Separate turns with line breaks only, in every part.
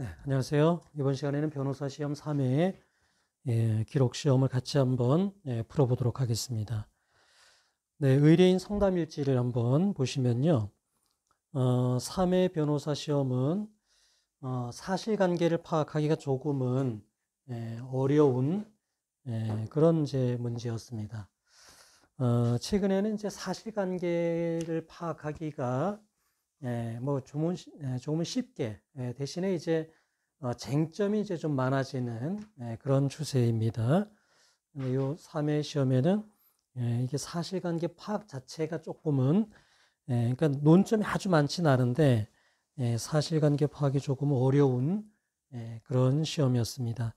네, 안녕하세요. 이번 시간에는 변호사 시험 3회 예, 기록 시험을 같이 한번 예, 풀어보도록 하겠습니다. 네, 의뢰인 상담 일지를 한번 보시면요. 어, 3회 변호사 시험은 어, 사실관계를 파악하기가 조금은 예, 어려운 예, 그런 이제 문제였습니다. 어, 최근에는 이제 사실관계를 파악하기가 예, 뭐 조문, 예, 조금 쉽게 예, 대신에 이제 어, 쟁점이 이제 좀 많아지는 예, 그런 추세입니다. 이 3회 시험에는 예, 이게 사실관계 파악 자체가 조금은 예, 그러니까 논점이 아주 많진 않은데 예, 사실관계 파악이 조금 어려운 예, 그런 시험이었습니다.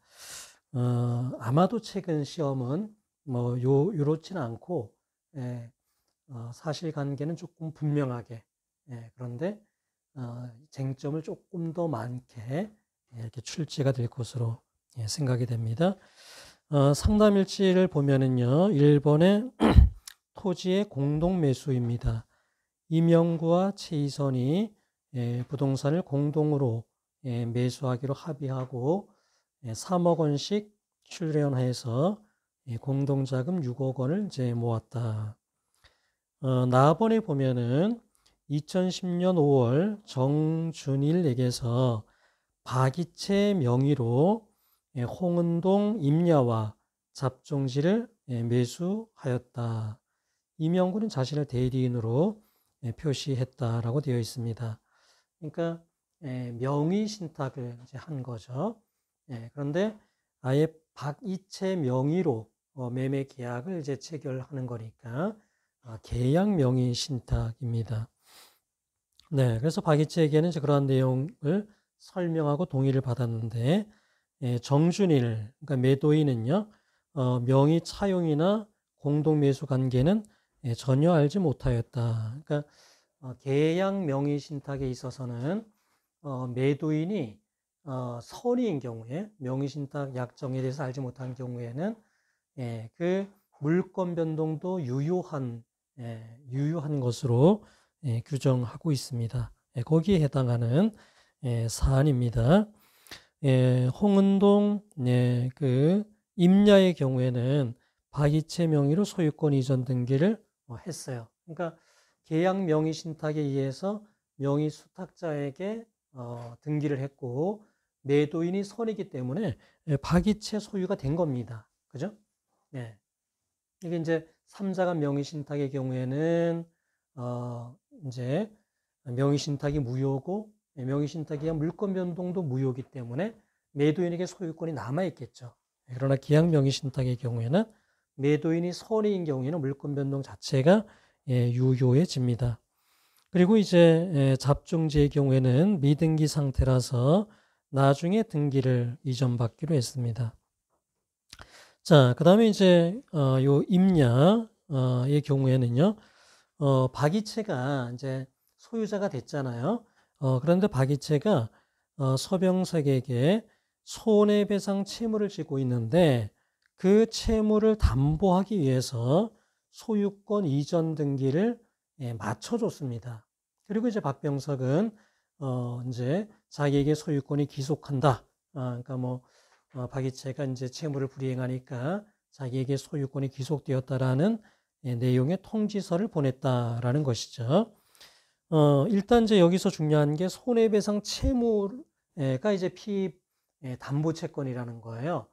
어, 아마도 최근 시험은 뭐 요, 요렇진 않고 예, 어, 사실관계는 조금 분명하게 예, 그런데 어, 쟁점을 조금 더 많게 예, 이렇게 출제가 될 것으로 예, 생각이 됩니다. 어, 상담일지를 보면은요, 1번에 토지의 공동 매수입니다. 이명구와 최이선이 예, 부동산을 공동으로 예, 매수하기로 합의하고 예, 3억 원씩 출연해서 예, 공동자금 6억 원을 이제 모았다. 어, 나번에 보면은 2010년 5월 정준일에게서 박이채 명의로 예, 홍은동 임야와 잡종지를 예, 매수하였다. 이명구는 자신을 대리인으로 예, 표시했다라고 되어 있습니다. 그러니까 명의 신탁을 한 거죠. 그런데 아예 박이채 명의로 어, 매매 계약을 이제 체결하는 거니까 아, 계약 명의 신탁입니다. 네, 그래서 박이치에게는 이제 그러한 내용을 설명하고 동의를 받았는데 예, 정준일, 그러니까 매도인은요 어, 명의 차용이나 공동 매수 관계는 예, 전혀 알지 못하였다. 그러니까 어, 계약 명의 신탁에 있어서는 어, 매도인이 어, 선의인 경우에 명의 신탁 약정에 대해서 알지 못한 경우에는 예, 그 물권 변동도 유효한 예, 유효한 것으로 예, 규정하고 있습니다. 예, 거기에 해당하는 예, 사안입니다. 예, 홍은동 예, 그 임야의 경우에는 바이채 명의로 소유권 이전 등기를 어, 했어요. 그러니까 계약 명의 신탁에 의해서 명의 수탁자에게 어, 등기를 했고 매도인이 선이기 때문에 예, 박이채 소유가 된 겁니다. 그죠? 예. 이게 이제 삼자간 명의 신탁의 경우에는 어, 이제 명의신탁이 무효고 예, 명의신탁이야 물권 변동도 무효기 이 때문에 매도인에게 소유권이 남아있겠죠. 예, 그러나 기약 명의신탁의 경우에는 매도인이 선의인 경우에는 물권 변동 자체가 예, 유효해집니다. 그리고 이제 잡종지의 경우에는 미등기 상태라서 나중에 등기를 이전받기로 했습니다. 자, 그 다음에 이제 어, 요 임야의 경우에는요. 어, 박이체가 이제 소유자가 됐잖아요. 어, 그런데 박이체가 어, 서병석에게 손해배상 채무를 지고 있는데 그 채무를 담보하기 위해서 소유권 이전 등기를 예, 맞춰줬습니다. 그리고 이제 박병석은 어, 이제 자기에게 소유권이 귀속한다 아, 그러니까 뭐 어, 박이체가 이제 채무를 불이행하니까 자기에게 소유권이 귀속되었다라는 예, 내용의 통지서를 보냈다라는 것이죠. 어, 일단 이제 여기서 중요한 게 손해배상 채무가 이제 피 예, 담보 채권이라는 거예요.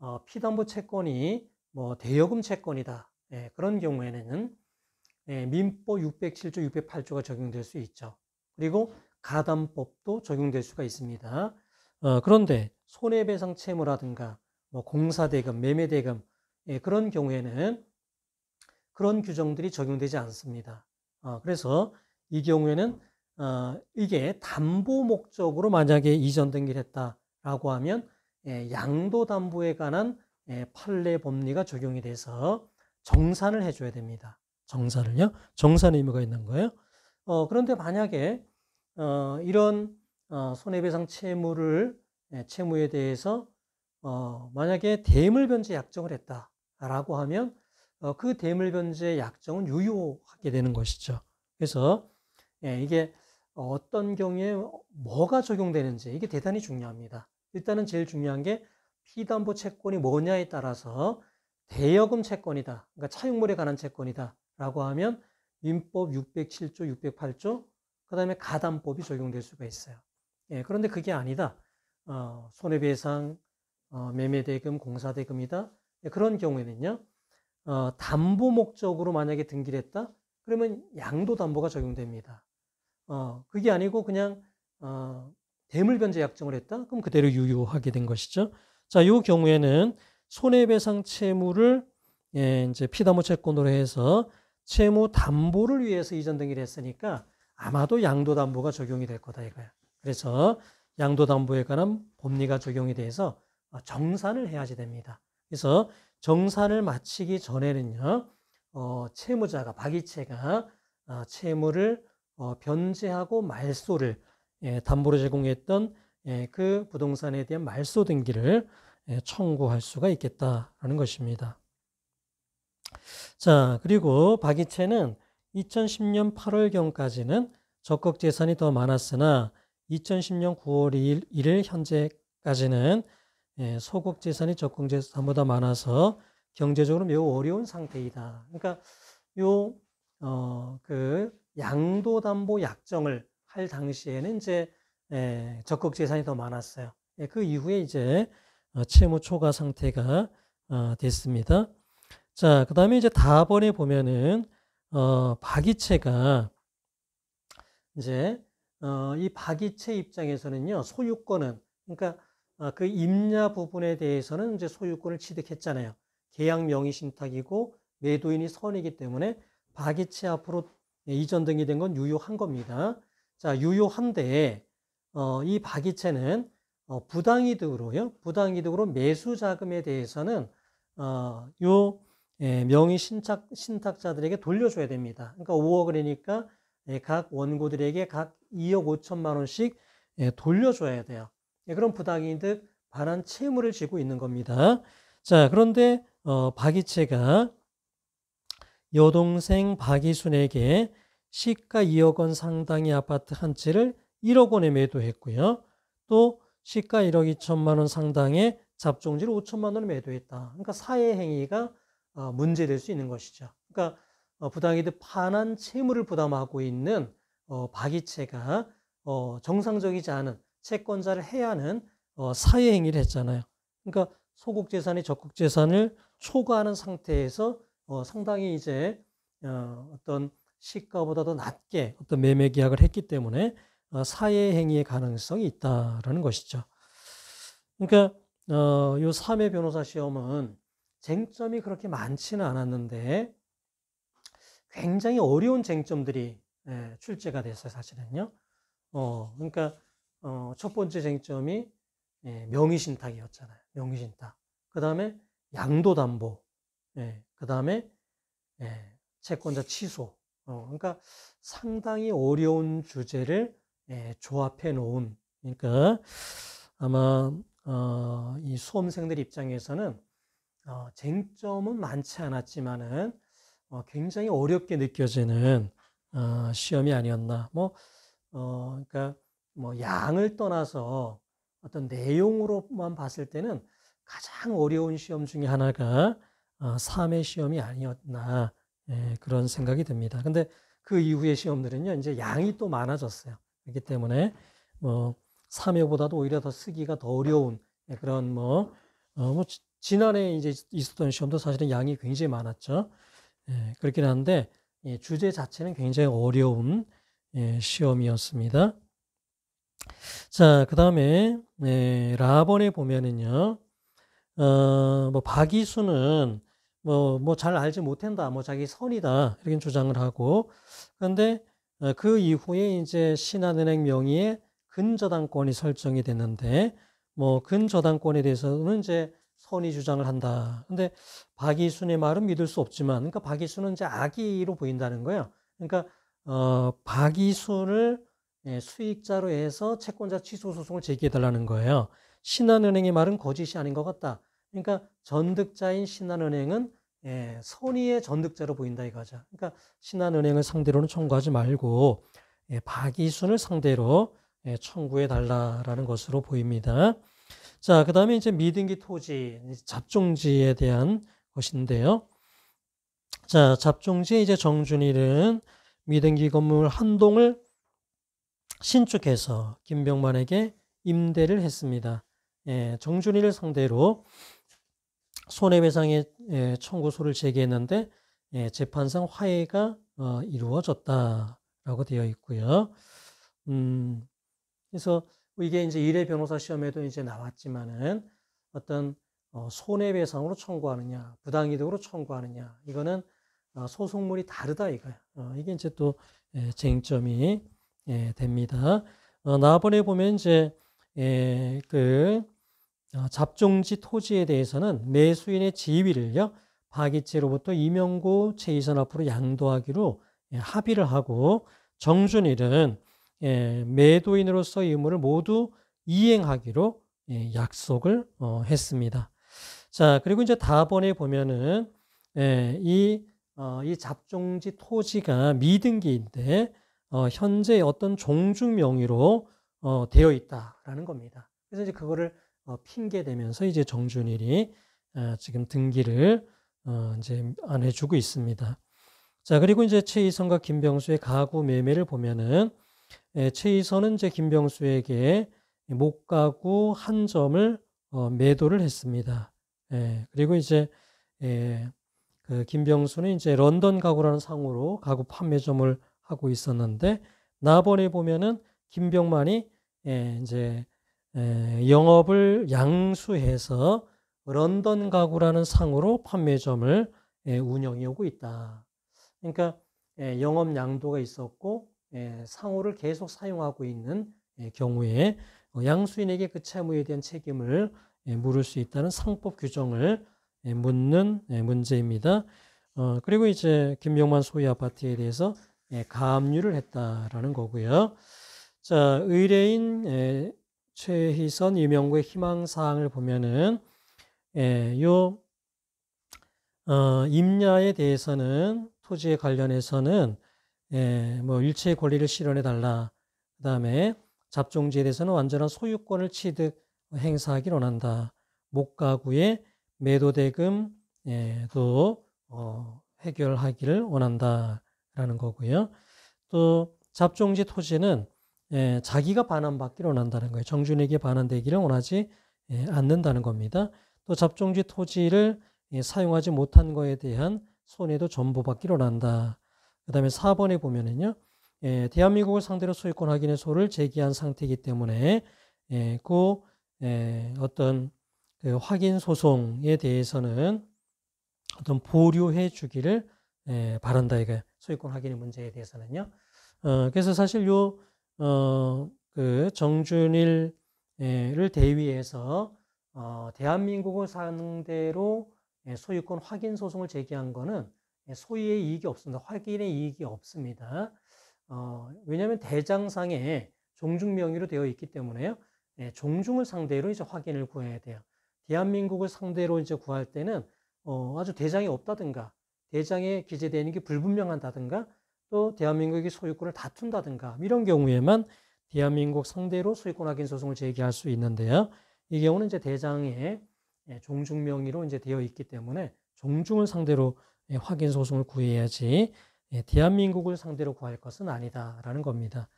어, 피담보 채권이 뭐 대여금 채권이다. 예, 그런 경우에는 예, 민법 607조, 608조가 적용될 수 있죠. 그리고 가담법도 적용될 수가 있습니다. 어, 그런데 손해배상 채무라든가 뭐 공사대금, 매매대금 예, 그런 경우에는 그런 규정들이 적용되지 않습니다. 어, 그래서 이 경우에는 어, 이게 담보 목적으로 만약에 이전 등기를 했다라고 하면 예, 양도 담보에 관한 예, 판례 법리가 적용이 돼서 정산을 해줘야 됩니다. 정산을요? 정산 의무가 있는 거예요. 어, 그런데 만약에 어, 이런 어, 손해배상 채무를 예, 채무에 대해서 어, 만약에 대물 변제 약정을 했다라고 하면 어, 그 대물 변제의 약정은 유효하게 되는 것이죠. 그래서 예, 이게 어떤 경우에 뭐가 적용되는지 이게 대단히 중요합니다. 일단은 제일 중요한 게 피담보 채권이 뭐냐에 따라서 대여금 채권이다. 그러니까 차용물에 관한 채권이다. 라고 하면 민법 607조, 608조, 그 다음에 가담법이 적용될 수가 있어요. 예, 그런데 그게 아니다. 어, 손해배상, 어, 매매대금, 공사대금이다. 예, 그런 경우에는요, 어, 담보 목적으로 만약에 등기를 했다? 그러면 양도 담보가 적용됩니다. 어, 그게 아니고 그냥 어, 대물변제 약정을 했다? 그럼 그대로 유효하게 된 것이죠. 자, 이 경우에는 손해배상 채무를 예, 이제 피담보 채권으로 해서 채무 담보를 위해서 이전 등기를 했으니까 아마도 양도 담보가 적용이 될 거다 이거야. 그래서 양도 담보에 관한 법리가 적용이 돼서 어, 정산을 해야지 됩니다. 그래서 정산을 마치기 전에는요, 어, 채무자가, 박이채가 어, 채무를 어, 변제하고 말소를 예, 담보로 제공했던 예, 그 부동산에 대한 말소 등기를 예, 청구할 수가 있겠다라는 것입니다. 자, 그리고 박이채는 2010년 8월경까지는 적극 재산이 더 많았으나 2010년 9월 1일 현재까지는 예, 소국 재산이 적공 재산보다 많아서 경제적으로 매우 어려운 상태이다. 그러니까 요어그 양도 담보 약정을 할 당시에는 이제 예, 적극 재산이 더 많았어요. 예, 그 이후에 이제 어, 채무 초과 상태가 어, 됐습니다. 자, 그 다음에 이제 다번에 보면은 어, 박이체가 이제 어, 이 박이체 입장에서는요 소유권은 그러니까 아, 그 임야 부분에 대해서는 이제 소유권을 취득했잖아요. 계약 명의 신탁이고 매도인이 선이기 때문에 박이체 앞으로 예, 이전 등이 된 건 유효한 겁니다. 자, 유효한데 어, 이 박이체는 어, 부당이득으로요. 부당이득으로 매수 자금에 대해서는 어, 요 예, 명의 신탁 신탁자들에게 돌려줘야 됩니다. 그러니까 5억이니까 예, 각 원고들에게 각 2억 5천만 원씩 돌려줘야 돼요. 예, 그런 부당이득 반환 채무를 지고 있는 겁니다. 자, 그런데 어, 박이채가 여동생 박이순에게 시가 2억 원 상당의 아파트 한 채를 1억 원에 매도했고요. 또 시가 1억 2천만 원 상당의 잡종지를 5천만 원에 매도했다. 그러니까 사회 행위가 어, 문제될 수 있는 것이죠. 그러니까 어, 부당이득 반환 채무를 부담하고 있는 어, 박이채가 정상적이지 않은 채권자를 해야 하는 어, 사회 행위를 했잖아요. 그러니까 소국 재산이 적국 재산을 초과하는 상태에서 어, 상당히 이제 어, 어떤 시가보다 도 낮게 어떤 매매 계약을 했기 때문에 어, 사회 행위의 가능성이 있다라는 것이죠. 그러니까 어, 요 3회 변호사 시험은 쟁점이 그렇게 많지는 않았는데 굉장히 어려운 쟁점들이 예, 출제가 됐어요, 사실은요. 어, 그러니까 어, 첫 번째 쟁점이 예, 명의신탁이었잖아요. 명의신탁. 그 다음에 양도담보. 예, 그 다음에 예, 채권자 취소. 어, 그러니까 상당히 어려운 주제를 예, 조합해 놓은. 그러니까 아마 어, 이 수험생들 입장에서는 어, 쟁점은 많지 않았지만은 어, 굉장히 어렵게 느껴지는 어, 시험이 아니었나. 뭐, 어, 그러니까. 뭐 양을 떠나서 어떤 내용으로만 봤을 때는 가장 어려운 시험 중에 하나가 삶의 어, 시험이 아니었나 예, 그런 생각이 듭니다. 근데 그 이후의 시험들은요 이제 양이 또 많아졌어요. 그렇기 때문에 뭐3의보다도 오히려 더 쓰기가 더 어려운 예, 그런 뭐, 어, 뭐 지난해 이제 있었던 시험도 사실은 양이 굉장히 많았죠. 예, 그렇긴 한데 예, 주제 자체는 굉장히 어려운 예, 시험이었습니다. 자, 그 다음에, 네, 라번에 보면은요, 어, 뭐, 박이수는 뭐, 뭐잘 알지 못한다, 뭐 자기 선이다, 이렇게 주장을 하고, 그런데 어, 그 이후에 이제 신한은행 명의의 근저당권이 설정이 됐는데, 뭐, 근저당권에 대해서는 이제 선의 주장을 한다. 근데 박이순의 말은 믿을 수 없지만, 그러니까 박이순은 이제 악의로 보인다는 거예요. 그러니까, 어, 박이순을 예, 수익자로 해서 채권자 취소 소송을 제기해달라는 거예요. 신한은행의 말은 거짓이 아닌 것 같다. 그러니까 전득자인 신한은행은 예, 선의의 전득자로 보인다 이거죠. 그러니까 신한은행을 상대로는 청구하지 말고 예, 박이순을 상대로 청구해 달라라는 것으로 보입니다. 자, 그 다음에 이제 미등기 토지, 잡종지에 대한 것인데요. 자, 잡종지에 이제 정준일은 미등기 건물 한 동을 신축해서 김병만에게 임대를 했습니다. 예, 정준이를 상대로 손해배상의 예, 청구소를 제기했는데 예, 재판상 화해가 어, 이루어졌다라고 되어 있고요. 음, 그래서 이게 이제 일회 변호사 시험에도 이제 나왔지만은 어떤 어, 손해배상으로 청구하느냐, 부당이득으로 청구하느냐, 이거는 어, 소송물이 다르다 이거야. 어, 이게 이제 또 예, 쟁점이 예, 됩니다. 어, 나번에 보면 이제 예, 그 어, 잡종지 토지에 대해서는 매수인의 지위를요 박이치로부터 이명고 최이선 앞으로 양도하기로 예, 합의를 하고 정준일은 예, 매도인으로서 의무를 모두 이행하기로 예, 약속을 어, 했습니다. 자 그리고 이제 다번에 보면은 예, 이, 어, 잡종지 토지가 미등기인데 어, 현재 어떤 종주 명의로 어, 되어 있다라는 겁니다. 그래서 이제 그거를 어, 핑계 대면서 이제 정준일이 어, 지금 등기를 어, 이제 안 해주고 있습니다. 자 그리고 이제 최이선과 김병수의 가구 매매를 보면은 예, 최이선은 이제 김병수에게 목가구 한 점을 어, 매도를 했습니다. 예, 그리고 이제 예, 그 김병수는 이제 런던 가구라는 상호로 가구 판매점을 하고 있었는데 나번에 보면은 김병만이 에, 예, 이제 에, 영업을 양수해서 런던 가구라는 상으로 판매점을 에, 예, 운영해 오고 있다. 그러니까 에, 예, 영업 양도가 있었고 에, 상호를 계속 사용하고 있는 에, 경우에 양수인에게 그 채무에 대한 책임을 에, 물을 수 있다는 상법 규정을 에, 묻는 에, 문제입니다. 어, 그리고 이제 김병만 소유 아파트에 대해서 감유를 예, 했다라는 거고요. 자, 의뢰인 예, 최희선 유명구의 희망 사항을 보면은 예, 요 어, 임야에 대해서는 토지에 관련해서는 예, 뭐 일체의 권리를 실현해 달라. 그다음에 잡종지에 대해서는 완전한 소유권을 취득 행사하기 를 원한다. 목가구의 매도 대금도 어, 해결하기를 원한다. 라는 거고요. 또 잡종지 토지는 예, 자기가 반환받기를 원한다는 거예요. 정준에게 반환되기를 원하지 예, 않는다는 겁니다. 또 잡종지 토지를 예, 사용하지 못한 거에 대한 손해도 전부받기를 한다. 그 다음에 4번에 보면은요. 예, 대한민국을 상대로 소유권 확인의 소를 제기한 상태이기 때문에 예, 그 예, 어떤 그 확인 소송에 대해서는 어떤 보류해 주기를 예, 바란다 이거예요. 소유권 확인의 문제에 대해서는요. 어, 그래서 사실 요, 어, 그 정준일을 대위해서 어, 대한민국을 상대로 예, 소유권 확인 소송을 제기한 거는 예, 소유의 이익이 없습니다. 확인의 이익이 없습니다. 어, 왜냐하면 대장상에 종중 명의로 되어 있기 때문에요. 예, 종중을 상대로 이제 확인을 구해야 돼요. 대한민국을 상대로 이제 구할 때는 어, 아주 대장이 없다든가 대장에 기재되는 게 불분명하다든가 또 대한민국이 소유권을 다툰다든가 이런 경우에만 대한민국 상대로 소유권 확인 소송을 제기할 수 있는데요. 이 경우는 이제 대장에 예, 종중 명의로 이제 되어 있기 때문에 종중을 상대로 예, 확인 소송을 구해야지 예, 대한민국을 상대로 구할 것은 아니다라는 겁니다.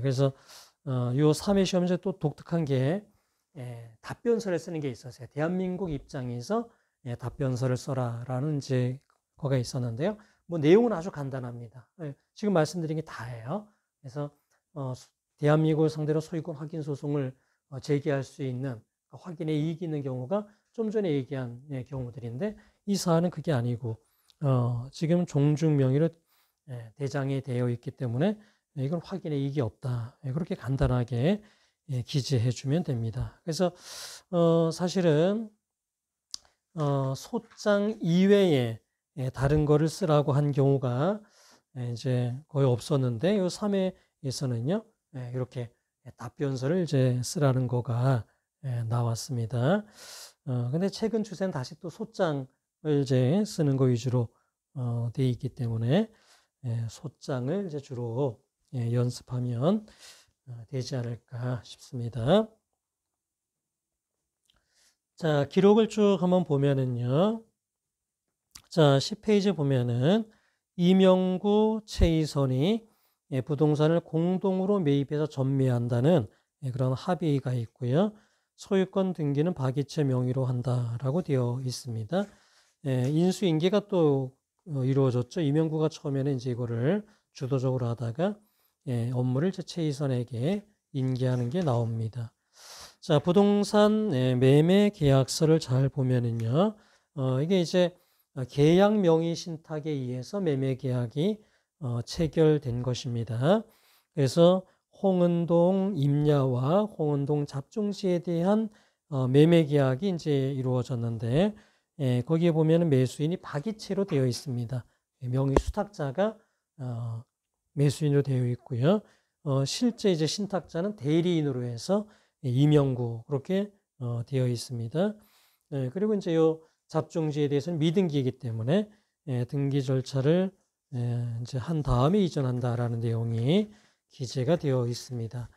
그래서 이 3회 시험제 또 독특한 게 답변서를 쓰는 게 있었어요. 대한민국 입장에서 답변서를 써라라는 이제 거가 있었는데요. 뭐 내용은 아주 간단합니다. 예, 지금 말씀드린 게 다예요. 그래서 어, 대한민국 상대로 소유권 확인 소송을 어, 제기할 수 있는 그 확인에 이익이 있는 경우가 좀 전에 얘기한 예, 경우들인데 이 사안은 그게 아니고 어, 지금 종중 명의로 예, 대장이 되어 있기 때문에 예, 이건 확인에 이익이 없다. 예, 그렇게 간단하게 예, 기재해 주면 됩니다. 그래서 어, 사실은 어, 소장 이외에 예, 다른 거를 쓰라고 한 경우가 예, 이제 거의 없었는데 요 3회에서는요 예, 이렇게 답변서를 이제 쓰라는 거가 나왔습니다. 어, 근데 최근 추세는 다시 또 소장을 이제 쓰는 거 위주로 어, 돼 있기 때문에 예, 소장을 이제 주로 예, 연습하면 어, 되지 않을까 싶습니다. 자 기록을 쭉 한번 보면은요. 자, 10페이지 보면은 이명구 최희선이 예, 부동산을 공동으로 매입해서 전매한다는 예, 그런 합의가 있고요. 소유권 등기는 박이채 명의로 한다라고 되어 있습니다. 예, 인수인계가 또 어, 이루어졌죠. 이명구가 처음에는 이제 이거를 주도적으로 하다가 업무를 최희선에게 인계하는 게 나옵니다. 자, 부동산 매매 계약서를 잘 보면은요. 어, 이게 이제 어, 계약 명의 신탁에 의해서 매매 계약이 어, 체결된 것입니다. 그래서 홍은동 임야와 홍은동 잡종시에 대한 어, 매매 계약이 이제 이루어졌는데 예, 거기에 보면 매수인이 박이채로 되어 있습니다. 예, 명의 수탁자가 매수인으로 되어 있고요. 실제 이제 신탁자는 대리인으로 해서 예, 이명구 그렇게 되어 있습니다. 그리고 이제 요 잡종지에 대해서는 미등기이기 때문에 예, 등기 절차를 예, 이제 한 다음에 이전한다라는 내용이 기재가 되어 있습니다.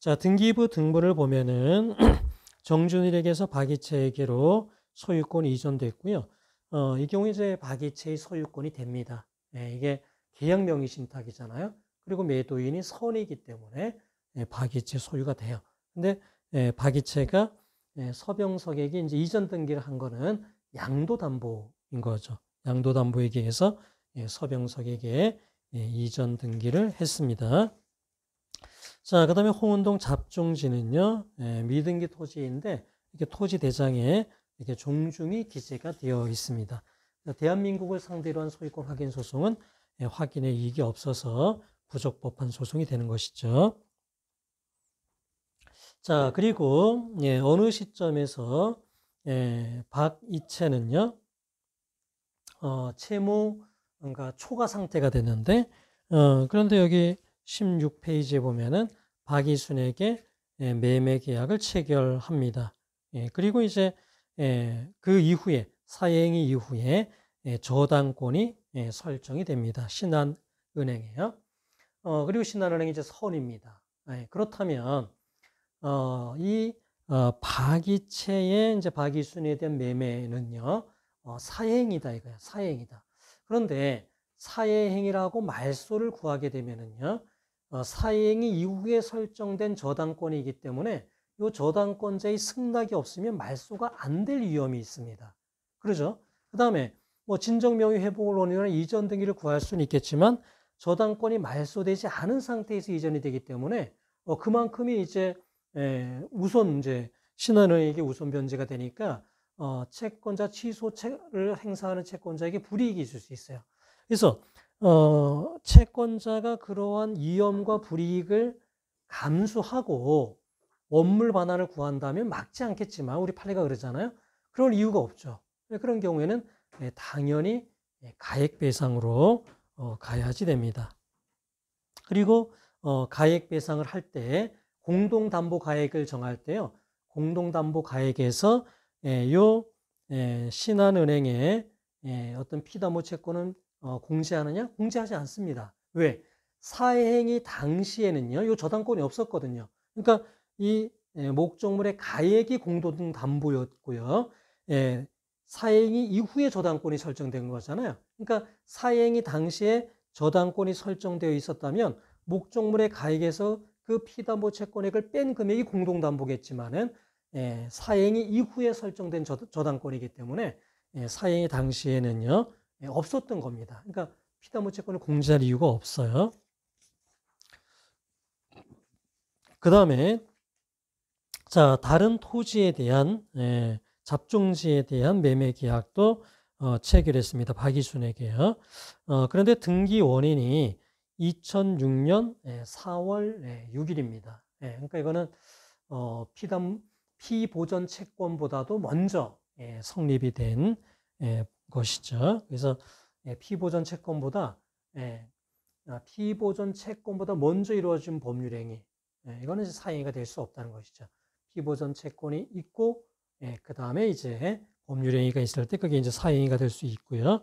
자, 등기부 등본을 보면은 정준일에게서 박이채에게로 소유권이 이전됐고요. 어, 이경우 이제 박이채의 소유권이 됩니다. 예, 이게 계약명의 신탁이잖아요. 그리고 매도인이 선이기 때문에 예, 박이채 소유가 돼요. 근데 예, 박이채가 예, 서병석에게 이제 이전 등기를 한 거는 양도담보인 거죠. 양도담보에 게해서 예, 서병석에게 예, 이전 등기를 했습니다. 자, 그 다음에 홍은동 잡종지는요, 예, 미등기 토지인데, 이렇게 토지 대장에 이렇게 종중이 기재가 되어 있습니다. 대한민국을 상대로 한 소유권 확인 소송은 확인의 이익이 없어서 부적법한 소송이 되는 것이죠. 자, 그리고, 어느 시점에서 예, 박이체는요, 어, 채무, 그러 초과 상태가 됐는데, 어, 그런데 여기 16페이지에 보면은 박이순에게 예, 매매 계약을 체결합니다. 예, 그리고 이제 예, 그 이후에 사행이 이후에 예, 저당권이 예, 설정이 됩니다. 신한은행이요. 어, 그리고 신한은행이 이제 선입니다. 예, 그렇다면 어, 이 어, 박이체의 이제 박이순에 대한 매매는요, 어, 사행이다 이거야, 사행이다. 그런데 사행이라고 말소를 구하게 되면은요, 어, 사행이 이후에 설정된 저당권이기 때문에 이 저당권자의 승낙이 없으면 말소가 안 될 위험이 있습니다. 그러죠? 그 다음에 뭐 진정명의 회복을 원하는 이전 등기를 구할 수는 있겠지만 저당권이 말소되지 않은 상태에서 이전이 되기 때문에 어, 그만큼이 이제 예, 우선 이제 신한은행에게 우선 변제가 되니까 어, 채권자 취소를 행사하는 채권자에게 불이익이 있을 수 있어요. 그래서 어, 채권자가 그러한 위험과 불이익을 감수하고 원물 반환을 구한다면 막지 않겠지만 우리 판례가 그러잖아요. 그럴 이유가 없죠. 네, 그런 경우에는 네, 당연히 네, 가액배상으로 어, 가야지 됩니다. 그리고 어, 가액배상을 할때 공동담보 가액을 정할 때요. 공동담보 가액에서 예, 요 예, 신한은행의 예, 어떤 피담보 채권은 어, 공제하느냐? 공제하지 않습니다. 왜? 사행이 당시에는요. 요 저당권이 없었거든요. 그러니까 이 목적물의 가액이 공동담보였고요. 사행이 이후에 저당권이 설정된 거잖아요. 그러니까 사행이 당시에 저당권이 설정되어 있었다면 목적물의 가액에서 그 피담보 채권액을 뺀 금액이 공동담보겠지만은 예, 사행이 이후에 설정된 저, 저당권이기 때문에 예, 사행이 당시에는요 예, 없었던 겁니다. 그러니까 피담보 채권을 공제할 이유가 없어요. 그 다음에 자 다른 토지에 대한 예, 잡종지에 대한 매매 계약도 어, 체결했습니다. 박이순에게요. 어, 그런데 등기 원인이 2006년 4월 예, 6일입니다. 예, 예, 그러니까 이거는 어, 피담 피보전 채권보다도 먼저 성립이 된 것이죠. 그래서 피보전 채권보다 아, 피보전 채권보다 먼저 이루어진 법률행위 이거는 사행위가 될 수 없다는 것이죠. 피보전 채권이 있고 그 다음에 이제 법률행위가 있을 때 그게 이제 사행위가 될 수 있고요.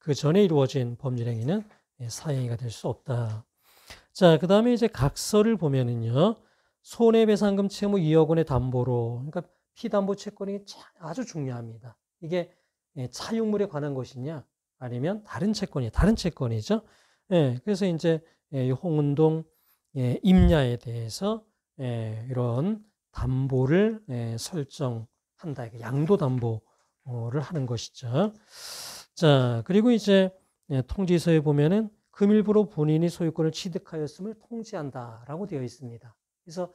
그 전에 이루어진 법률행위는 예, 사행위가 될 수 없다. 자, 그 다음에 이제 각서를 보면은요. 손해배상금 채무 2억 원의 담보로, 그러니까 피담보 채권이 아주 중요합니다. 이게 예, 차용물에 관한 것이냐, 아니면 다른 채권이 다른 채권이죠. 예, 그래서 이제 예, 홍은동 임야에 대해서 이런 담보를 설정한다. 양도 담보를 하는 것이죠. 자, 그리고 이제 예, 통지서에 보면은 금일부로 본인이 소유권을 취득하였음을 통지한다라고 되어 있습니다. 그래서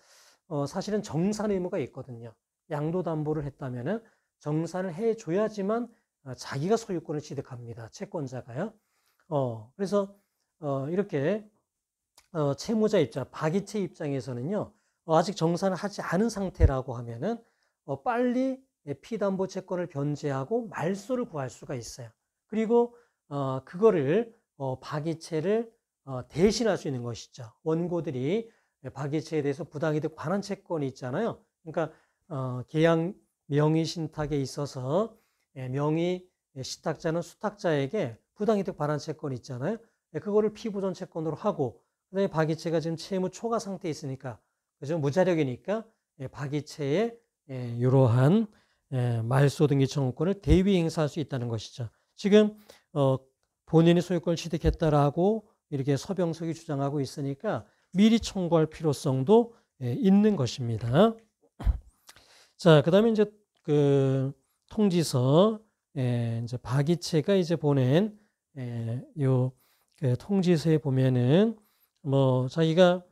어 사실은 정산 의무가 있거든요. 양도 담보를 했다면은 정산을 해줘야지만 어, 자기가 소유권을 취득합니다. 채권자가요. 어 그래서 어 이렇게 어 채무자 입장, 박이채 입장에서는요. 어 아직 정산을 하지 않은 상태라고 하면은 어 빨리 예, 피담보 채권을 변제하고 말소를 구할 수가 있어요. 그리고 어, 그거를 어, 박이체를 어, 대신할 수 있는 것이죠. 원고들이 박이체에 대해서 부당이득 관한 채권이 있잖아요. 그러니까 어, 계약 명의 신탁에 있어서 예, 명의 신탁자는 수탁자에게 부당이득 반환 채권이 있잖아요. 예, 그거를 피부전 채권으로 하고 그다음에 박이체가 지금 채무 초과 상태에 있으니까 그죠 무자력이니까 예, 박이체의 예, 이러한 예, 말소 등기 청구권을 대위 행사할 수 있다는 것이죠. 지금 어, 본인의 소유권을 취득했다라고 이렇게 서병석이 주장하고 있으니까 미리 청구할 필요성도 예, 있는 것입니다. 자, 그다음에 이제 그 통지서 예, 이제 박이채가 이제 보낸 예, 요그 통지서에 보면은 뭐 자기가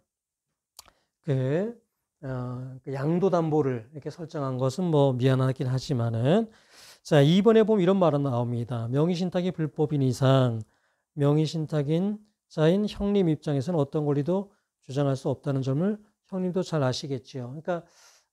그, 어, 그 양도 담보를 이렇게 설정한 것은 뭐 미안하긴 하지만은 자, 2번에 보면 이런 말은 나옵니다. 명의신탁이 불법인 이상 명의신탁인 자인 형님 입장에서는 어떤 권리도 주장할 수 없다는 점을 형님도 잘 아시겠지요. 그러니까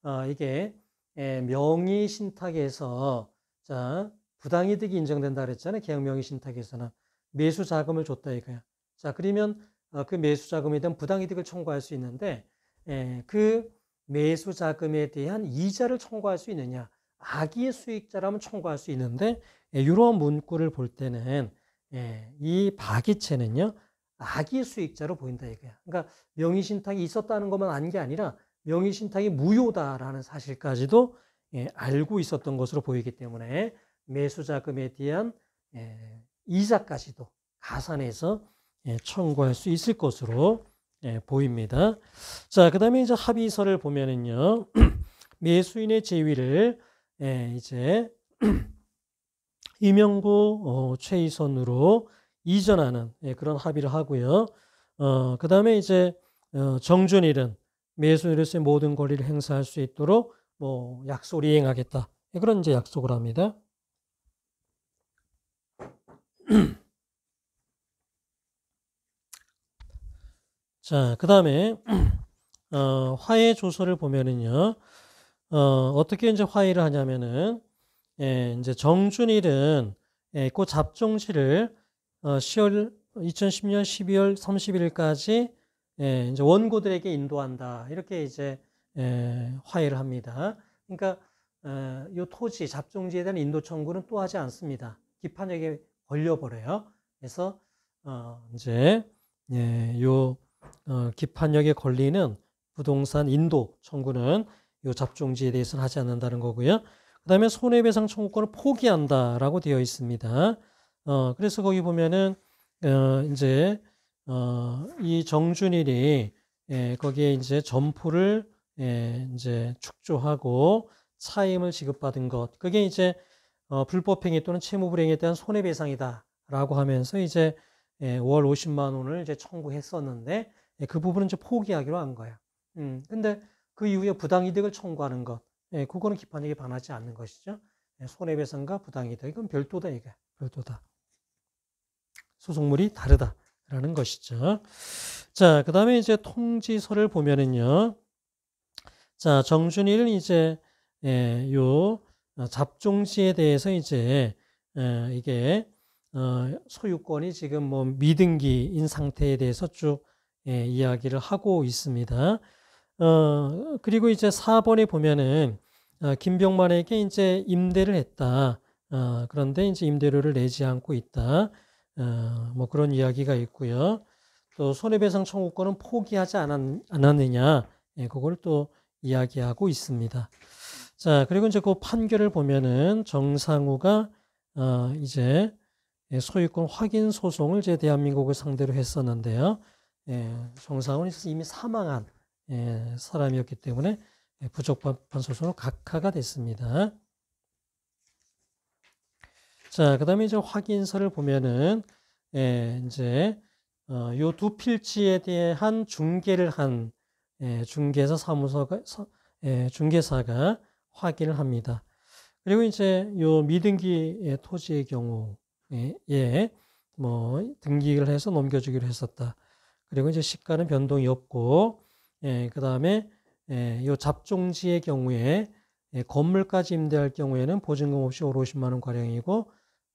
어, 이게 예, 명의신탁에서 자 부당이득이 인정된다 그랬잖아요. 계약 명의신탁에서는 매수 자금을 줬다 이거야. 자 그러면 어, 그 매수 자금에 대한 부당이득을 청구할 수 있는데 에, 예, 그 매수 자금에 대한 이자를 청구할 수 있느냐? 악의 수익자라면 청구할 수 있는데 예, 이런 문구를 볼 때는 예, 이 박이체는요 악의 수익자로 보인다 이거야. 그러니까 명의신탁이 있었다는 것만 안게 아니라 명의신탁이 무효다라는 사실까지도 예, 알고 있었던 것으로 보이기 때문에 매수자금에 대한 이자까지도 가산해서 청구할 수 있을 것으로 보입니다. 자, 그 다음에 이제 합의서를 보면은요, 매수인의 제위를 예, 이제 이명구 어, 최이선으로 이전하는 예, 그런 합의를 하고요. 어, 그 다음에 이제 어, 정준일은 매수일에서 모든 권리를 행사할 수 있도록 뭐 약속을 이행하겠다. 예, 그런 이제 약속을 합니다. 자, 그 다음에 어, 화해 조서를 보면은요. 어, 어떻게 이제 화해를 하냐면은 예, 이제 정준일은 예, 고 잡종실을 어, 10월 2010년 12월 31일까지 예, 이제 원고들에게 인도한다 이렇게 이제 예, 화해를 합니다. 그러니까 어, 이 토지 잡종지에 대한 인도 청구는 또 하지 않습니다. 기판에게 걸려버려요. 그래서 어, 이제 예, 요 어, 기판역에 걸리는 부동산 인도 청구는 이 잡종지에 대해서는 하지 않는다는 거고요. 그 다음에 손해배상 청구권을 포기한다라고 되어 있습니다. 어, 그래서 거기 보면은, 어, 이제, 어, 이 정준일이, 예, 거기에 이제 점포를, 예, 이제 축조하고 차임을 지급받은 것. 그게 이제, 어, 불법행위 또는 채무불행에 대한 손해배상이다. 라고 하면서 이제, 예, 월 50만 원을 이제 청구했었는데, 예, 그 부분은 이제 포기하기로 한 거야. 음, 근데 그 이후에 부당이득을 청구하는 것, 예, 그거는 기판에게 반하지 않는 것이죠. 예, 손해배상과 부당이득, 이건 별도다, 이게. 별도다. 소송물이 다르다라는 것이죠. 자, 그 다음에 이제 통지서를 보면은요. 자, 정준일은 이제, 예, 요 어, 잡종시에 대해서 이제, 예, 이게, 어, 소유권이 지금 뭐 미등기인 상태에 대해서 쭉 예, 이야기를 하고 있습니다. 어, 그리고 이제 4번에 보면은 어, 김병만에게 이제 임대를 했다. 어, 그런데 이제 임대료를 내지 않고 있다. 어, 뭐 그런 이야기가 있고요. 또 손해배상 청구권은 포기하지 않았, 않았느냐. 예, 그걸 또 이야기하고 있습니다. 자, 그리고 이제 그 판결을 보면은 정상우가 어, 이제 예, 소유권 확인 소송을 제 대한민국을 상대로 했었는데요. 예, 정상우는 이미 사망한 예, 사람이었기 때문에 부족 반설소는 각하가 됐습니다. 자, 그 다음에 이제 확인서를 보면은, 예, 이제, 어, 요 두 필지에 대한 중계를 한, 예, 중개사 사무소가, 사, 예, 중개사가 확인을 합니다. 그리고 이제 요 미등기의 토지의 경우, 예, 예, 뭐, 등기를 해서 넘겨주기로 했었다. 그리고 이제 시가는 변동이 없고, 예, 그 다음에 예, 요 잡종지의 경우에 예, 건물까지 임대할 경우에는 보증금 없이 5, 50만 원 가량이고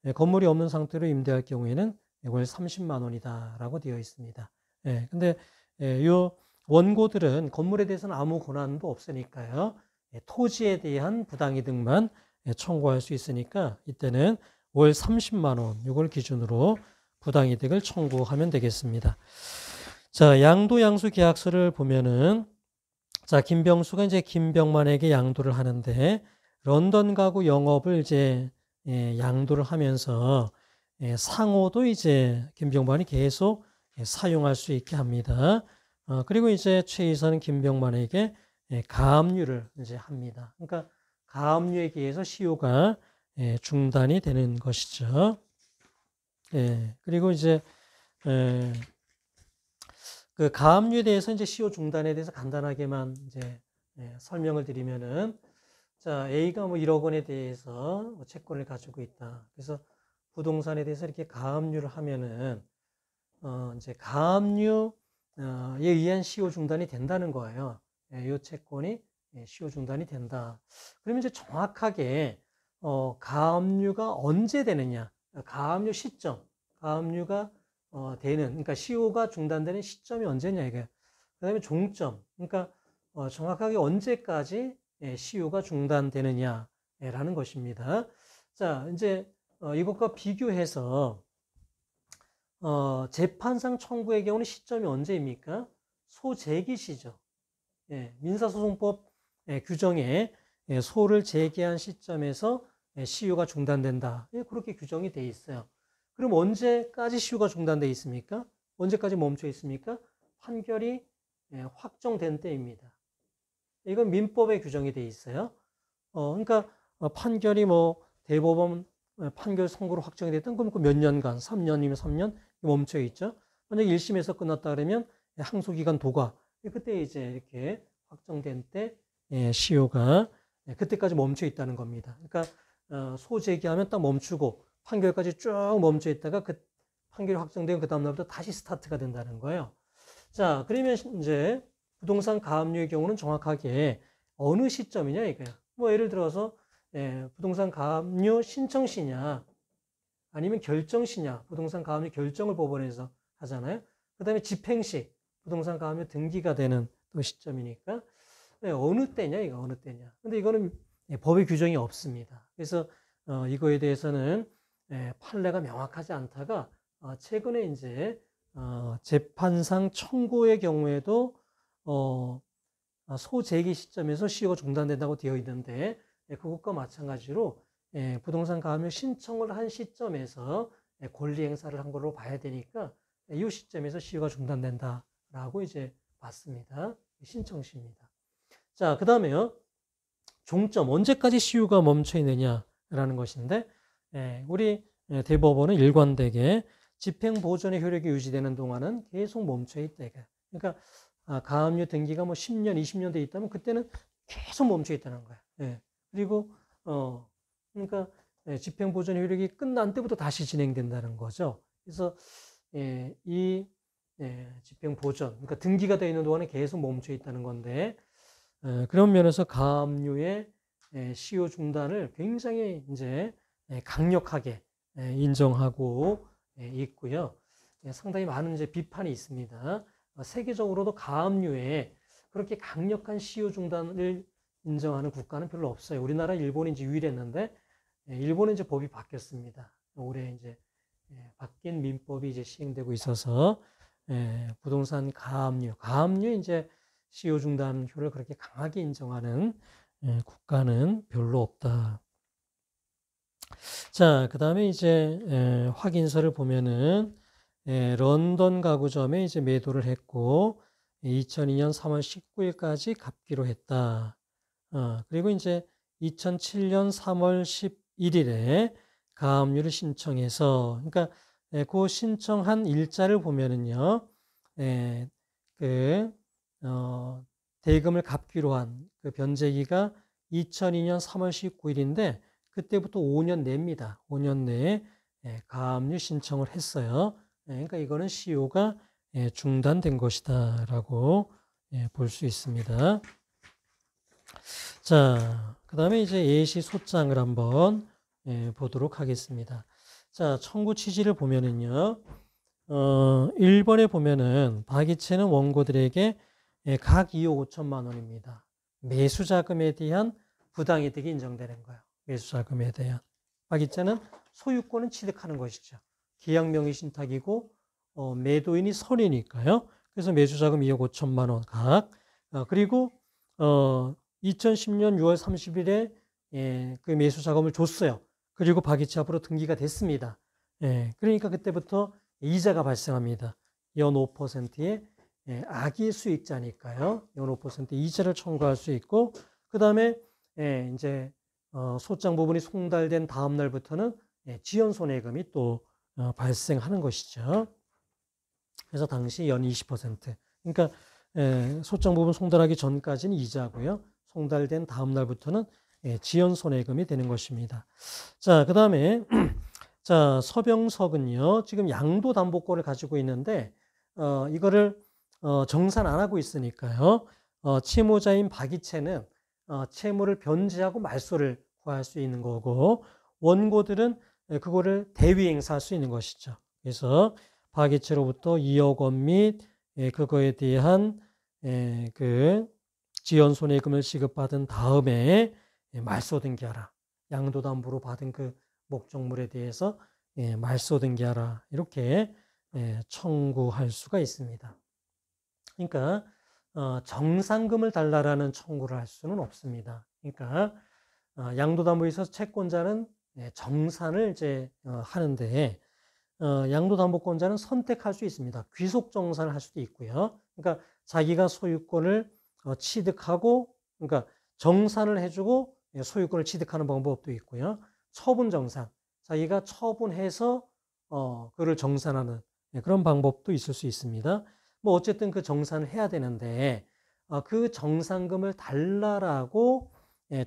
예, 건물이 없는 상태로 임대할 경우에는 월 30만 원이다라고 되어 있습니다. 예, 근데 예, 요 원고들은 건물에 대해서는 아무 권한도 없으니까요. 예, 토지에 대한 부당이득만 예, 청구할 수 있으니까 이때는 월 30만 원 이걸 기준으로 부당이득을 청구하면 되겠습니다. 자, 양도 양수 계약서를 보면은 자, 김병수가 이제 김병만에게 양도를 하는데 런던 가구 영업을 이제 예, 양도를 하면서 예, 상호도 이제 김병만이 계속 예, 사용할 수 있게 합니다. 어, 그리고 이제 최 이사는 김병만에게 예, 가압류를 이제 합니다. 그러니까 가압류에 의해서 시효가 예, 중단이 되는 것이죠. 예, 그리고 이제 그 가압류에 대해서 이제 시효 중단에 대해서 간단하게만 이제 예, 설명을 드리면은 자 A가 뭐 1억 원에 대해서 뭐 채권을 가지고 있다. 그래서 부동산에 대해서 이렇게 가압류를 하면은 어 이제 가압류에 어, 의한 시효 중단이 된다는 거예요. 예, 이 채권이 예, 시효 중단이 된다. 그러면 이제 정확하게 어 가압류가 언제 되느냐, 가압류 시점, 가압류가 어, 되는 그러니까 시효가 중단되는 시점이 언제냐 이게 그다음에 종점 그러니까 어, 정확하게 언제까지 예, 시효가 중단되느냐라는 예, 것입니다. 자 이제 어, 이것과 비교해서 어, 재판상 청구의 경우는 시점이 언제입니까? 소제기 시죠. 예, 민사소송법 예, 규정에 예, 소를 제기한 시점에서 예, 시효가 중단된다. 예, 그렇게 규정이 돼 있어요. 그럼 언제까지 시효가 중단돼 있습니까? 언제까지 멈춰 있습니까? 판결이 예, 확정된 때입니다. 이건 민법에 규정이 돼 있어요. 어, 그러니까 어, 판결이 뭐 대법원 어, 판결 선고로 확정이 됐던 그럼 몇 년간 3년이면 3년 멈춰 있죠. 만약 1심에서 끝났다 그러면 항소 기간 도가 예, 그때 이제 이렇게 확정된 때 예, 시효가 그때까지 멈춰 있다는 겁니다. 그러니까 어, 소재기하면 딱 멈추고 판결까지 쭉 멈춰 있다가 그 판결이 확정된 그 다음날부터 다시 스타트가 된다는 거예요. 자, 그러면 이제 부동산 가압류의 경우는 정확하게 어느 시점이냐 이거야. 뭐 예를 들어서 예, 부동산 가압류 신청 시냐 아니면 결정 시냐 부동산 가압류 결정을 법원에서 하잖아요. 그다음에 집행 시 부동산 가압류 등기가 되는 또 시점이니까 예, 어느 때냐 이거 어느 때냐. 근데 이거는 예, 법의 규정이 없습니다. 그래서 어, 이거에 대해서는 예, 판례가 명확하지 않다가 어, 최근에 이제 어, 재판상 청구의 경우에도 어, 소재기 시점에서 시효가 중단된다고 되어 있는데 예, 그것과 마찬가지로 예, 부동산 가압류 신청을 한 시점에서 권리 행사를 한 걸로 봐야 되니까 이 시점에서 시효가 중단된다라고 이제 봤습니다. 신청시입니다. 자, 그 다음에요. 종점, 언제까지 시효가 멈춰 있느냐라는 것인데, 예, 우리 예, 대법원은 일관되게 집행보존의 효력이 유지되는 동안은 계속 멈춰 있다. 그러니까 아, 가압류 등기가 뭐 10년, 20년 돼 있다면 그때는 계속 멈춰 있다는 거야. 예. 그리고 어 그러니까 집행보존의 효력이 끝난 때부터 다시 진행된다는 거죠. 그래서 예, 이 예, 집행 보전, 그러니까 등기가 돼 있는 동안에 계속 멈춰 있다는 건데 예, 그런 면에서 가압류의 예, 시효 중단을 굉장히 이제 예, 강력하게 예, 인정하고 예, 있고요. 상당히 많은 이제 비판이 있습니다. 어, 세계적으로도 가압류에 그렇게 강력한 시효 중단을 인정하는 국가는 별로 없어요. 우리나라 일본이 이제 유일했는데 일본은 이제 법이 바뀌었습니다. 올해 이제 바뀐 민법이 이제 시행되고 있어서 부동산 가압류, 가압류 이제 시효 중단효를 그렇게 강하게 인정하는 국가는 별로 없다. 자, 그 다음에 이제 에, 확인서를 보면은 에, 런던 가구점에 이제 매도를 했고 2002년 3월 19일까지 갚기로 했다. 어, 그리고 이제 2007년 3월 11일에 가압류를 신청해서 그러니까 에, 그 신청한 일자를 보면은요, 에, 그 어, 대금을 갚기로 한 그 변제기가 2002년 3월 19일인데 그때부터 5년 내입니다. 5년 내에 예, 가압류 신청을 했어요. 예, 그러니까 이거는 시효가 e 예, 중단된 것이다라고 볼 수 있습니다. 자, 그 다음에 이제 예시 소장을 한번 보도록 하겠습니다. 자, 청구 취지를 보면은요, 어, 1번에 보면은 박이채는 원고들에게 각 2억 5천만 원입니다. 매수 자금에 대한 부당이득이 인정되는 거예요. 매수자금에 대한 박이자는 소유권은 취득하는 것이죠. 계약 명의 신탁이고 어, 매도인이 설이니까요. 그래서 매수자금 2억 5천만 원 각. 어, 그리고 어, 2010년 6월 30일에 예, 그 매수자금을 줬어요. 그리고 박이치 앞으로 등기가 됐습니다. 예, 그러니까 그때부터 이자가 발생합니다. 연 5%의 예, 아기 수익자니까요. 연 5% 이자를 청구할 수 있고 그 다음에 예, 이제 어, 소장 부분이 송달된 다음 날부터는 예, 지연 손해금이 또 어, 발생하는 것이죠. 그래서 당시 연 20%. 그러니까 예, 소장 부분 송달하기 전까지는 이자고요. 송달된 다음 날부터는 예, 지연 손해금이 되는 것입니다. 자, 그 다음에 자 서병석은요. 지금 양도 담보권을 가지고 있는데 어, 이거를 어, 정산 안 하고 있으니까요. 어, 채무자인 박이채는 어, 채무를 변제하고 말소를 구할 수 있는 거고 원고들은 예, 그거를 대위 행사할 수 있는 것이죠. 그래서 박이치로부터 2억 원및 예, 그거에 대한 예, 그 지연 손해금을 지급받은 다음에 말소 등기하라. 양도담보로 받은 그 목적물에 대해서 말소 등기하라. 이렇게 청구할 수가 있습니다. 그러니까 어, 정상금을 달라라는 청구를 할 수는 없습니다. 그러니까 어, 양도담보에서 채권자는 예, 정산을 이제 어, 하는데 어, 양도담보권자는 선택할 수 있습니다. 귀속 정산을 할 수도 있고요. 그러니까 자기가 소유권을 취득하고 그러니까 정산을 해주고 예, 소유권을 취득하는 방법도 있고요. 처분 정산 자기가 처분해서 그를 정산하는 예, 그런 방법도 있을 수 있습니다. 뭐 어쨌든 그 정산을 해야 되는데 그 정산금을 달라라고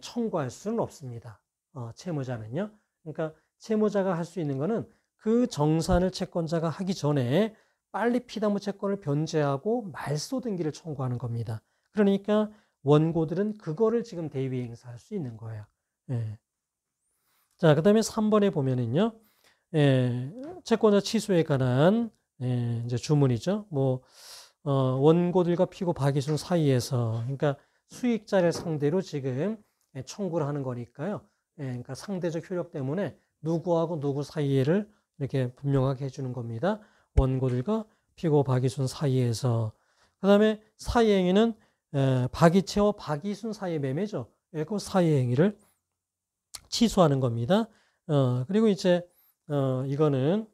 청구할 예, 수는 없습니다. 어, 채무자는요. 그러니까 채무자가 할 수 있는 거는 그 정산을 채권자가 하기 전에 빨리 피담보 채권을 변제하고 말소 등기를 청구하는 겁니다. 그러니까 원고들은 그거를 지금 대위 행사할 수 있는 거예요. 예. 자, 그다음에 3번에 보면은요. 예, 채권자 취소에 관한 예, 이제 주문이죠. 뭐 어, 원고들과 피고 박이순 사이에서 그러니까 수익자를 상대로 지금 예, 청구를 하는 거니까요. 예, 그러니까 상대적 효력 때문에 누구하고 누구 사이를 이렇게 분명하게 해주는 겁니다. 원고들과 피고 박이순 사이에서 그 다음에 사이 행위는 예, 박이채와 박이순 사이의 매매죠. 그 사이 행위를 취소하는 겁니다. 어, 그리고 이제 어, 이거는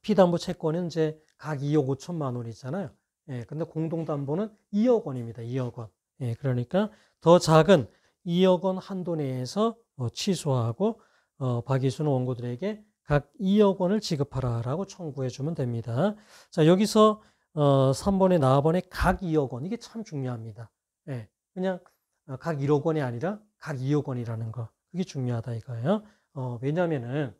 피담보 채권은 이제 각 2억 5천만 원이잖아요. 예, 근데 공동담보는 2억 원입니다. 2억 원. 예, 그러니까 더 작은 2억 원 한도 내에서 어, 취소하고 어, 박이수는 원고들에게 각 2억 원을 지급하라라고 청구해 주면 됩니다. 자 여기서 3번에 어, 나번에 각 2억 원 이게 참 중요합니다. 예, 그냥 각 1억 원이 아니라 각 2억 원이라는 거 그게 중요하다 이거예요. 어, 왜냐하면은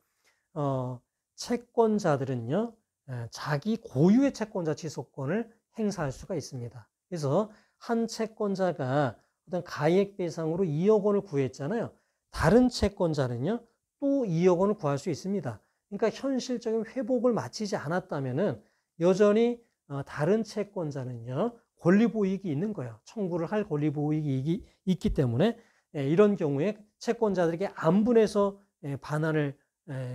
어, 채권자들은요 예, 자기 고유의 채권자 취소권을 행사할 수가 있습니다. 그래서 한 채권자가 일단 가액 배상으로 2억 원을 구했잖아요. 다른 채권자는요. 또 2억 원을 구할 수 있습니다. 그러니까 현실적인 회복을 마치지 않았다면은 여전히 어, 다른 채권자는요. 권리보익이 있는 거예요. 청구를 할권리보익이 있기 때문에 예, 이런 경우에 채권자들에게 안분해서 예, 반환을 예,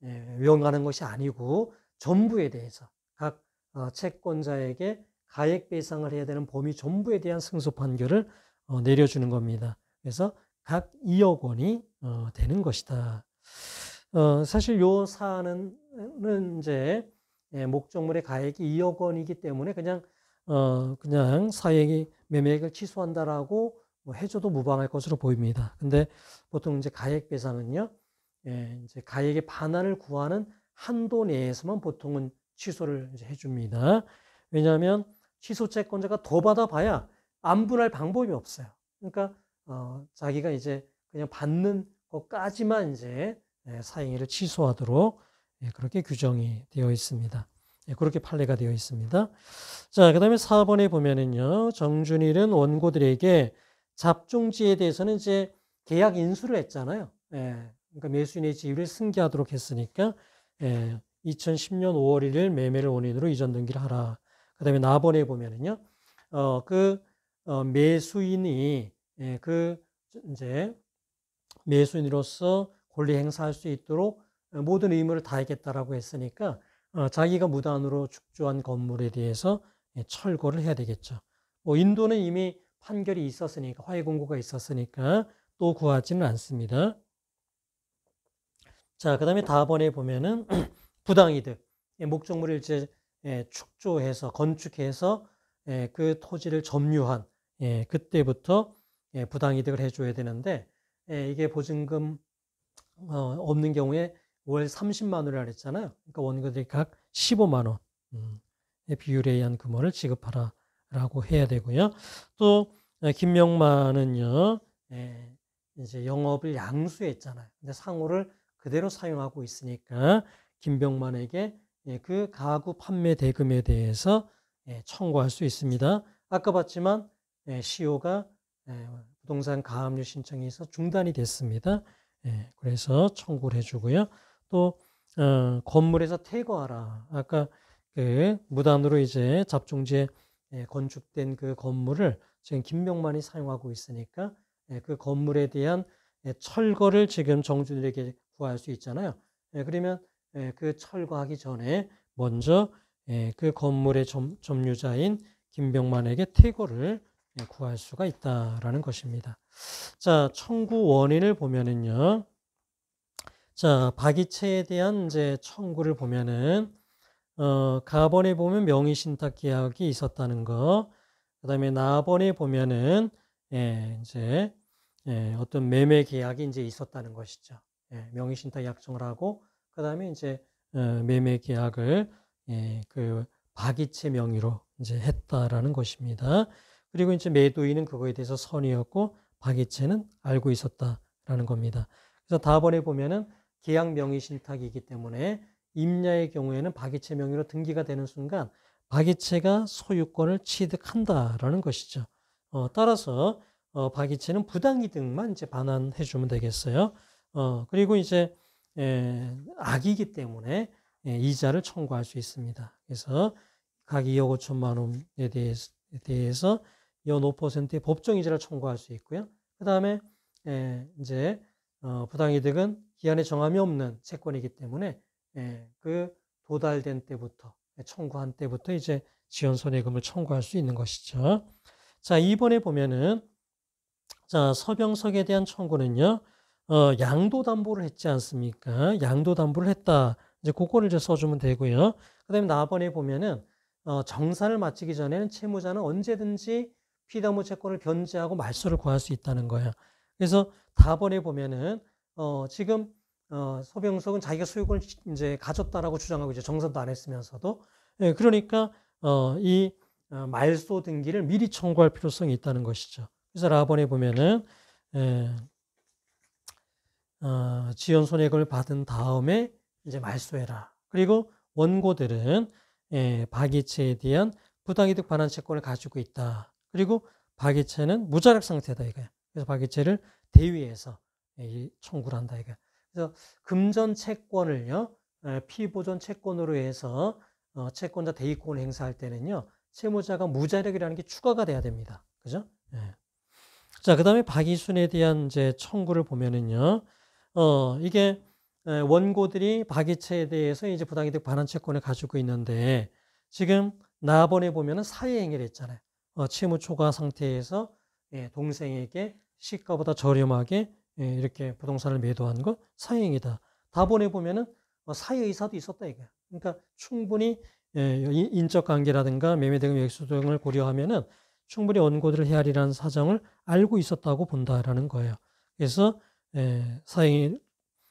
이렇게 명하는 것이 아니고 전부에 대해서 각 어, 채권자에게 가액 배상을 해야 되는 범위 전부에 대한 승소 판결을 어, 내려주는 겁니다. 그래서 각 2억 원이 어, 되는 것이다. 어, 사실 요 사안은 이제 예, 목적물의 가액이 2억 원이기 때문에 그냥 그냥 사액이 매매액을 취소한다라고 뭐 해줘도 무방할 것으로 보입니다. 근데 보통 이제 가액 배상은요, 예, 이제 가액의 반환을 구하는 한도 내에서만 보통은 취소를 해줍니다. 왜냐하면 취소채권자가 더 받아봐야 안 분할 방법이 없어요. 그러니까 어, 자기가 이제 그냥 받는 것까지만 이제 예, 사행위를 취소하도록 예, 그렇게 규정이 되어 있습니다. 예, 그렇게 판례가 되어 있습니다. 자, 그 다음에 4번에 보면은요, 정준일은 원고들에게 잡종지에 대해서는 이제 계약 인수를 했잖아요. 예, 그러니까 매수인의 지위를 승계하도록 했으니까, 예, 2010년 5월 1일 매매를 원인으로 이전 등기를 하라. 그 다음에 나번에 보면은요, 어, 그, 어, 매수인이, 예, 그, 이제, 매수인으로서 권리 행사할 수 있도록 모든 의무를 다하겠다라고 했으니까, 어, 자기가 무단으로 축조한 건물에 대해서 예, 철거를 해야 되겠죠. 뭐, 인도는 이미 판결이 있었으니까, 화해 공고가 있었으니까 또 구하지는 않습니다. 자, 그 다음에 다번에 보면은 부당이득. 예, 목적물을 이제 예, 축조해서 건축해서 예, 그 토지를 점유한 예, 그때부터 부당이득을 해줘야 되는데 이게 보증금 어, 없는 경우에 월 30만 원이라 그랬잖아요. 그러니까 원고들이 각 15만 원의 음, 비율에 의한 금원을 지급하라라고 해야 되고요. 또 어, 김명만은요, 이제 영업을 양수했잖아요. 근데 상호를 그대로 사용하고 있으니까 김병만에게 예, 그 가구 판매 대금에 대해서 예, 청구할 수 있습니다. 아까 봤지만 예, 시효가 부동산 가압류 신청에서 중단이 됐습니다. 그래서 청구를 해주고요. 또 어, 건물에서 퇴거하라. 아까 그 무단으로 이제 잡종지에 건축된 그 건물을 지금 김명만이 사용하고 있으니까 그 건물에 대한 철거를 지금 정준일에게 구할 수 있잖아요. 그러면 예, 그 철거하기 전에 먼저 예, 그 건물의 점유자인 김병만에게 퇴거를 예, 구할 수가 있다라는 것입니다. 자, 청구 원인을 보면은요. 자, 박이체에 대한 이제 청구를 보면은 어, 가번에 보면 명의 신탁 계약이 있었다는 거. 그다음에 나번에 보면은 예, 이제 예, 어떤 매매 계약이 이제 있었다는 것이죠. 예, 명의 신탁 약정을 하고 그 다음에 이제 어, 매매 계약을 예, 그 박이체 명의로 이제 했다라는 것입니다. 그리고 이제 매도인은 그거에 대해서 선의였고 박이체는 알고 있었다라는 겁니다. 그래서 다번에 보면은 계약 명의 신탁이기 때문에 임야의 경우에는 박이체 명의로 등기가 되는 순간 박이체가 소유권을 취득한다라는 것이죠. 어, 따라서 어, 박이체는 부당이득만 이제 반환해 주면 되겠어요. 어, 그리고 이제 예, 악이기 때문에 예, 이자를 청구할 수 있습니다. 그래서 각 2억 5천만 원에 대해서, 대해서 연 5%의 법정 이자를 청구할 수 있고요. 그 다음에 예, 이제 어, 부당이득은 기한에 정함이 없는 채권이기 때문에 그 도달된 때부터 청구한 때부터 이제 지원 손해금을 청구할 수 있는 것이죠. 자, 이번에 보면은 자, 서병석에 대한 청구는요. 어, 양도 담보를 했지 않습니까? 양도 담보를 했다. 이제 그거를 이제 써주면 되고요. 그다음에 나번에 보면은 어, 정산을 마치기 전에는 채무자는 언제든지 피담보 채권을 변제하고 말소를 구할 수 있다는 거예요. 그래서 다번에 보면은 어, 지금 어, 소병석은 자기가 소유권을 이제 가졌다라고 주장하고 이제 정산도 안 했으면서도 예, 그러니까 어, 이 어, 말소 등기를 미리 청구할 필요성이 있다는 것이죠. 그래서 라번에 보면은 예, 어, 지연 손해금을 받은 다음에 이제 말소해라. 그리고 원고들은 예, 박이체에 대한 부당이득 반환 채권을 가지고 있다. 그리고 박이체는 무자력 상태다 이거야. 그래서 박이체를 대위해서 예, 청구를 한다 이거야. 그래서 금전 채권을요 예, 피보존 채권으로 해서 어, 채권자 대위권을 행사할 때는요 채무자가 무자력이라는 게 추가가 돼야 됩니다. 그죠? 예. 자, 그 다음에 박이순에 대한 이제 청구를 보면은요. 어, 이게 원고들이 박이체에 대해서 이제 부당이득 반환 채권을 가지고 있는데 지금 나번에 보면은 사해행위를 했잖아요. 어, 채무 초과 상태에서 예, 동생에게 시가보다 저렴하게 예, 이렇게 부동산을 매도한 거 사해행위다. 다번에 보면은 어, 사해의사도 있었다 이거야. 그러니까 충분히 예, 인적 관계라든가 매매 등의 액수 등을 고려하면은 충분히 원고들을 헤아리라는 사정을 알고 있었다고 본다라는 거예요. 그래서 예, 사인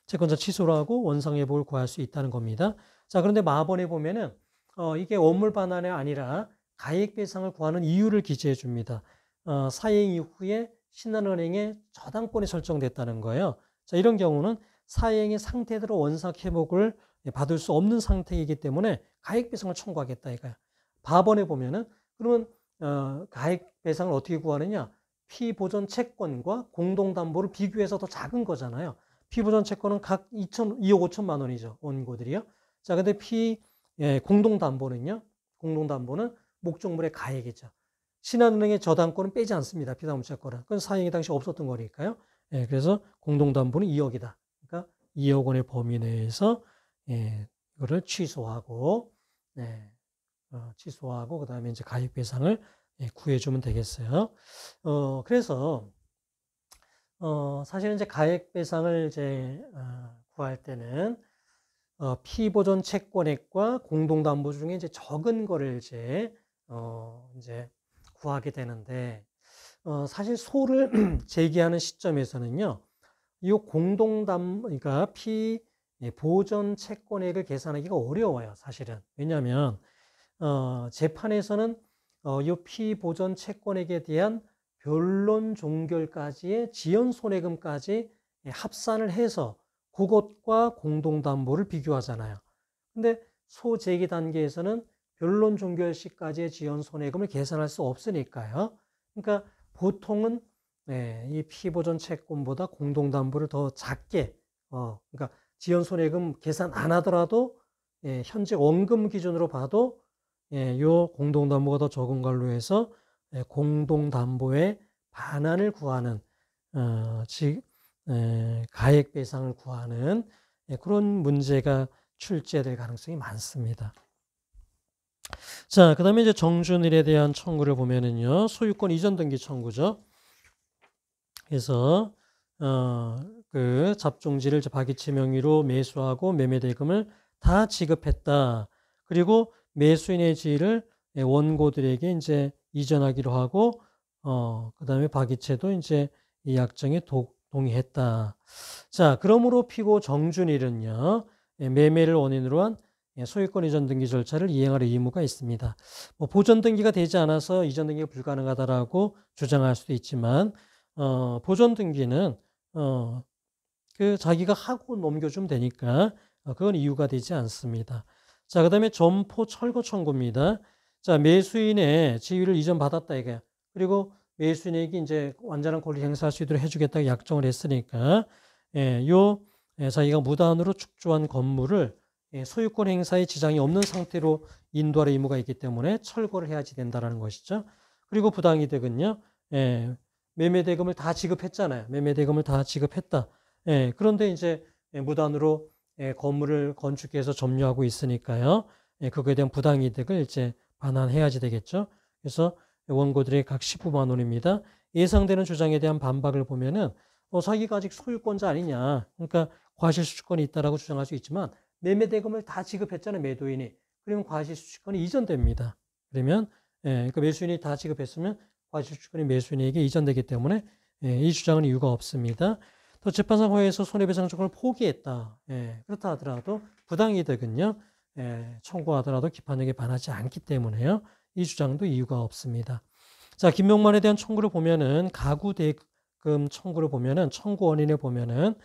채권자 취소를 하고 원상 회복을 구할 수 있다는 겁니다. 자, 그런데 마번에 보면은 어, 이게 원물 반환이 아니라 가액 배상을 구하는 이유를 기재해 줍니다. 어, 사행 이후에 신한은행의 저당권이 설정됐다는 거예요. 자, 이런 경우는 사행의 상태대로 원상 회복을 받을 수 없는 상태이기 때문에 가액 배상을 청구하겠다 이거야. 4번에 보면은 그러면 어, 가액 배상을 어떻게 구하느냐? 피보전 채권과 공동담보를 비교해서 더 작은 거잖아요. 피보전 채권은 각 2천, 2억 5천만 원이죠. 원고들이요. 자, 근데 피, 예, 공동담보는요. 공동담보는 목적물의 가액이죠. 신한은행의 저당권은 빼지 않습니다. 피담보채권은. 그건 사행이 당시 없었던 거니까요. 예, 그래서 공동담보는 2억이다. 그러니까 2억 원의 범위 내에서 예, 이거를 취소하고, 네, 어, 취소하고, 그 다음에 이제 가액 배상을 예, 구해주면 되겠어요. 어, 그래서, 어, 사실은 이제 가액배상을 이제, 어, 구할 때는, 어, 피보존 채권액과 공동담보 중에 이제 적은 거를 이제, 어, 이제 구하게 되는데, 어, 사실 소를 제기하는 시점에서는요, 이 공동담, 그러니까 피, 예, 보전 채권액을 계산하기가 어려워요, 사실은. 왜냐하 어, 재판에서는 어, 이 피보전 채권액에 대한 변론 종결까지의 지연 손해금까지 예, 합산을 해서 그것과 공동담보를 비교하잖아요. 근데 소재기 단계에서는 변론 종결 시까지의 지연 손해금을 계산할 수 없으니까요. 그러니까 보통은 네, 이 피보전 채권보다 공동담보를 더 작게, 어, 그러니까 지연 손해금 계산 안 하더라도 예, 현재 원금 기준으로 봐도 예, 요 공동담보가 더 적은 걸로 해서 예, 공동담보의 반환을 구하는 어, 즉 예, 가액 배상을 구하는 예, 그런 문제가 출제될 가능성이 많습니다. 자, 그다음에 이제 정준일에 대한 청구를 보면은요. 소유권 이전 등기 청구죠. 그래서 어, 그 잡종지를 박이치 명의로 매수하고 매매 대금을 다 지급했다. 그리고 매수인의 지위를 예, 원고들에게 이제 이전하기로 하고 어, 그다음에 박이채도 이제 이 약정에 도, 동의했다. 자, 그러므로 피고 정준일은요. 예, 매매를 원인으로 한 예, 소유권 이전 등기 절차를 이행할 의무가 있습니다. 뭐 보전 등기가 되지 않아서 이전 등기가 불가능하다라고 주장할 수도 있지만 어, 보전 등기는 어, 그 자기가 하고 넘겨주면 되니까 어, 그건 이유가 되지 않습니다. 자, 그 다음에 점포 철거 청구입니다. 자, 매수인의 지위를 이전받았다 이게. 그리고 매수인에게 이제 완전한 권리 행사할 수 있도록 해주겠다고 약정을 했으니까, 예, 요, 예, 자기가 무단으로 축조한 건물을 예, 소유권 행사에 지장이 없는 상태로 인도할 의무가 있기 때문에 철거를 해야지 된다라는 것이죠. 그리고 부당이득은요, 예, 매매대금을 다 지급했잖아요. 매매대금을 다 지급했다. 예, 그런데 이제 무단으로 예, 건물을 건축해서 점유하고 있으니까요. 예, 그거에 대한 부당이득을 이제 반환해야지 되겠죠. 그래서 원고들의각 15만 원입니다. 예상되는 주장에 대한 반박을 보면은 어, 사기가 아직 소유권자 아니냐. 그러니까 과실수취권이 있다라고 주장할 수 있지만 매매 대금을 다 지급했잖아요. 매도인이. 그러면 과실수취권이 이전됩니다. 그러면 예, 그러니까 매수인이 다 지급했으면 과실수취권이 매수인에게 이전되기 때문에 예, 이 주장은 이유가 없습니다. 또 재판상 허위에서 손해배상 조건을 포기했다. 예, 그렇다 하더라도 부당이득은요. 예, 청구하더라도 기판력에 반하지 않기 때문에요. 이 주장도 이유가 없습니다. 자, 김명만에 대한 청구를 보면은 가구 대금 청구를 보면은 청구 원인에 보면은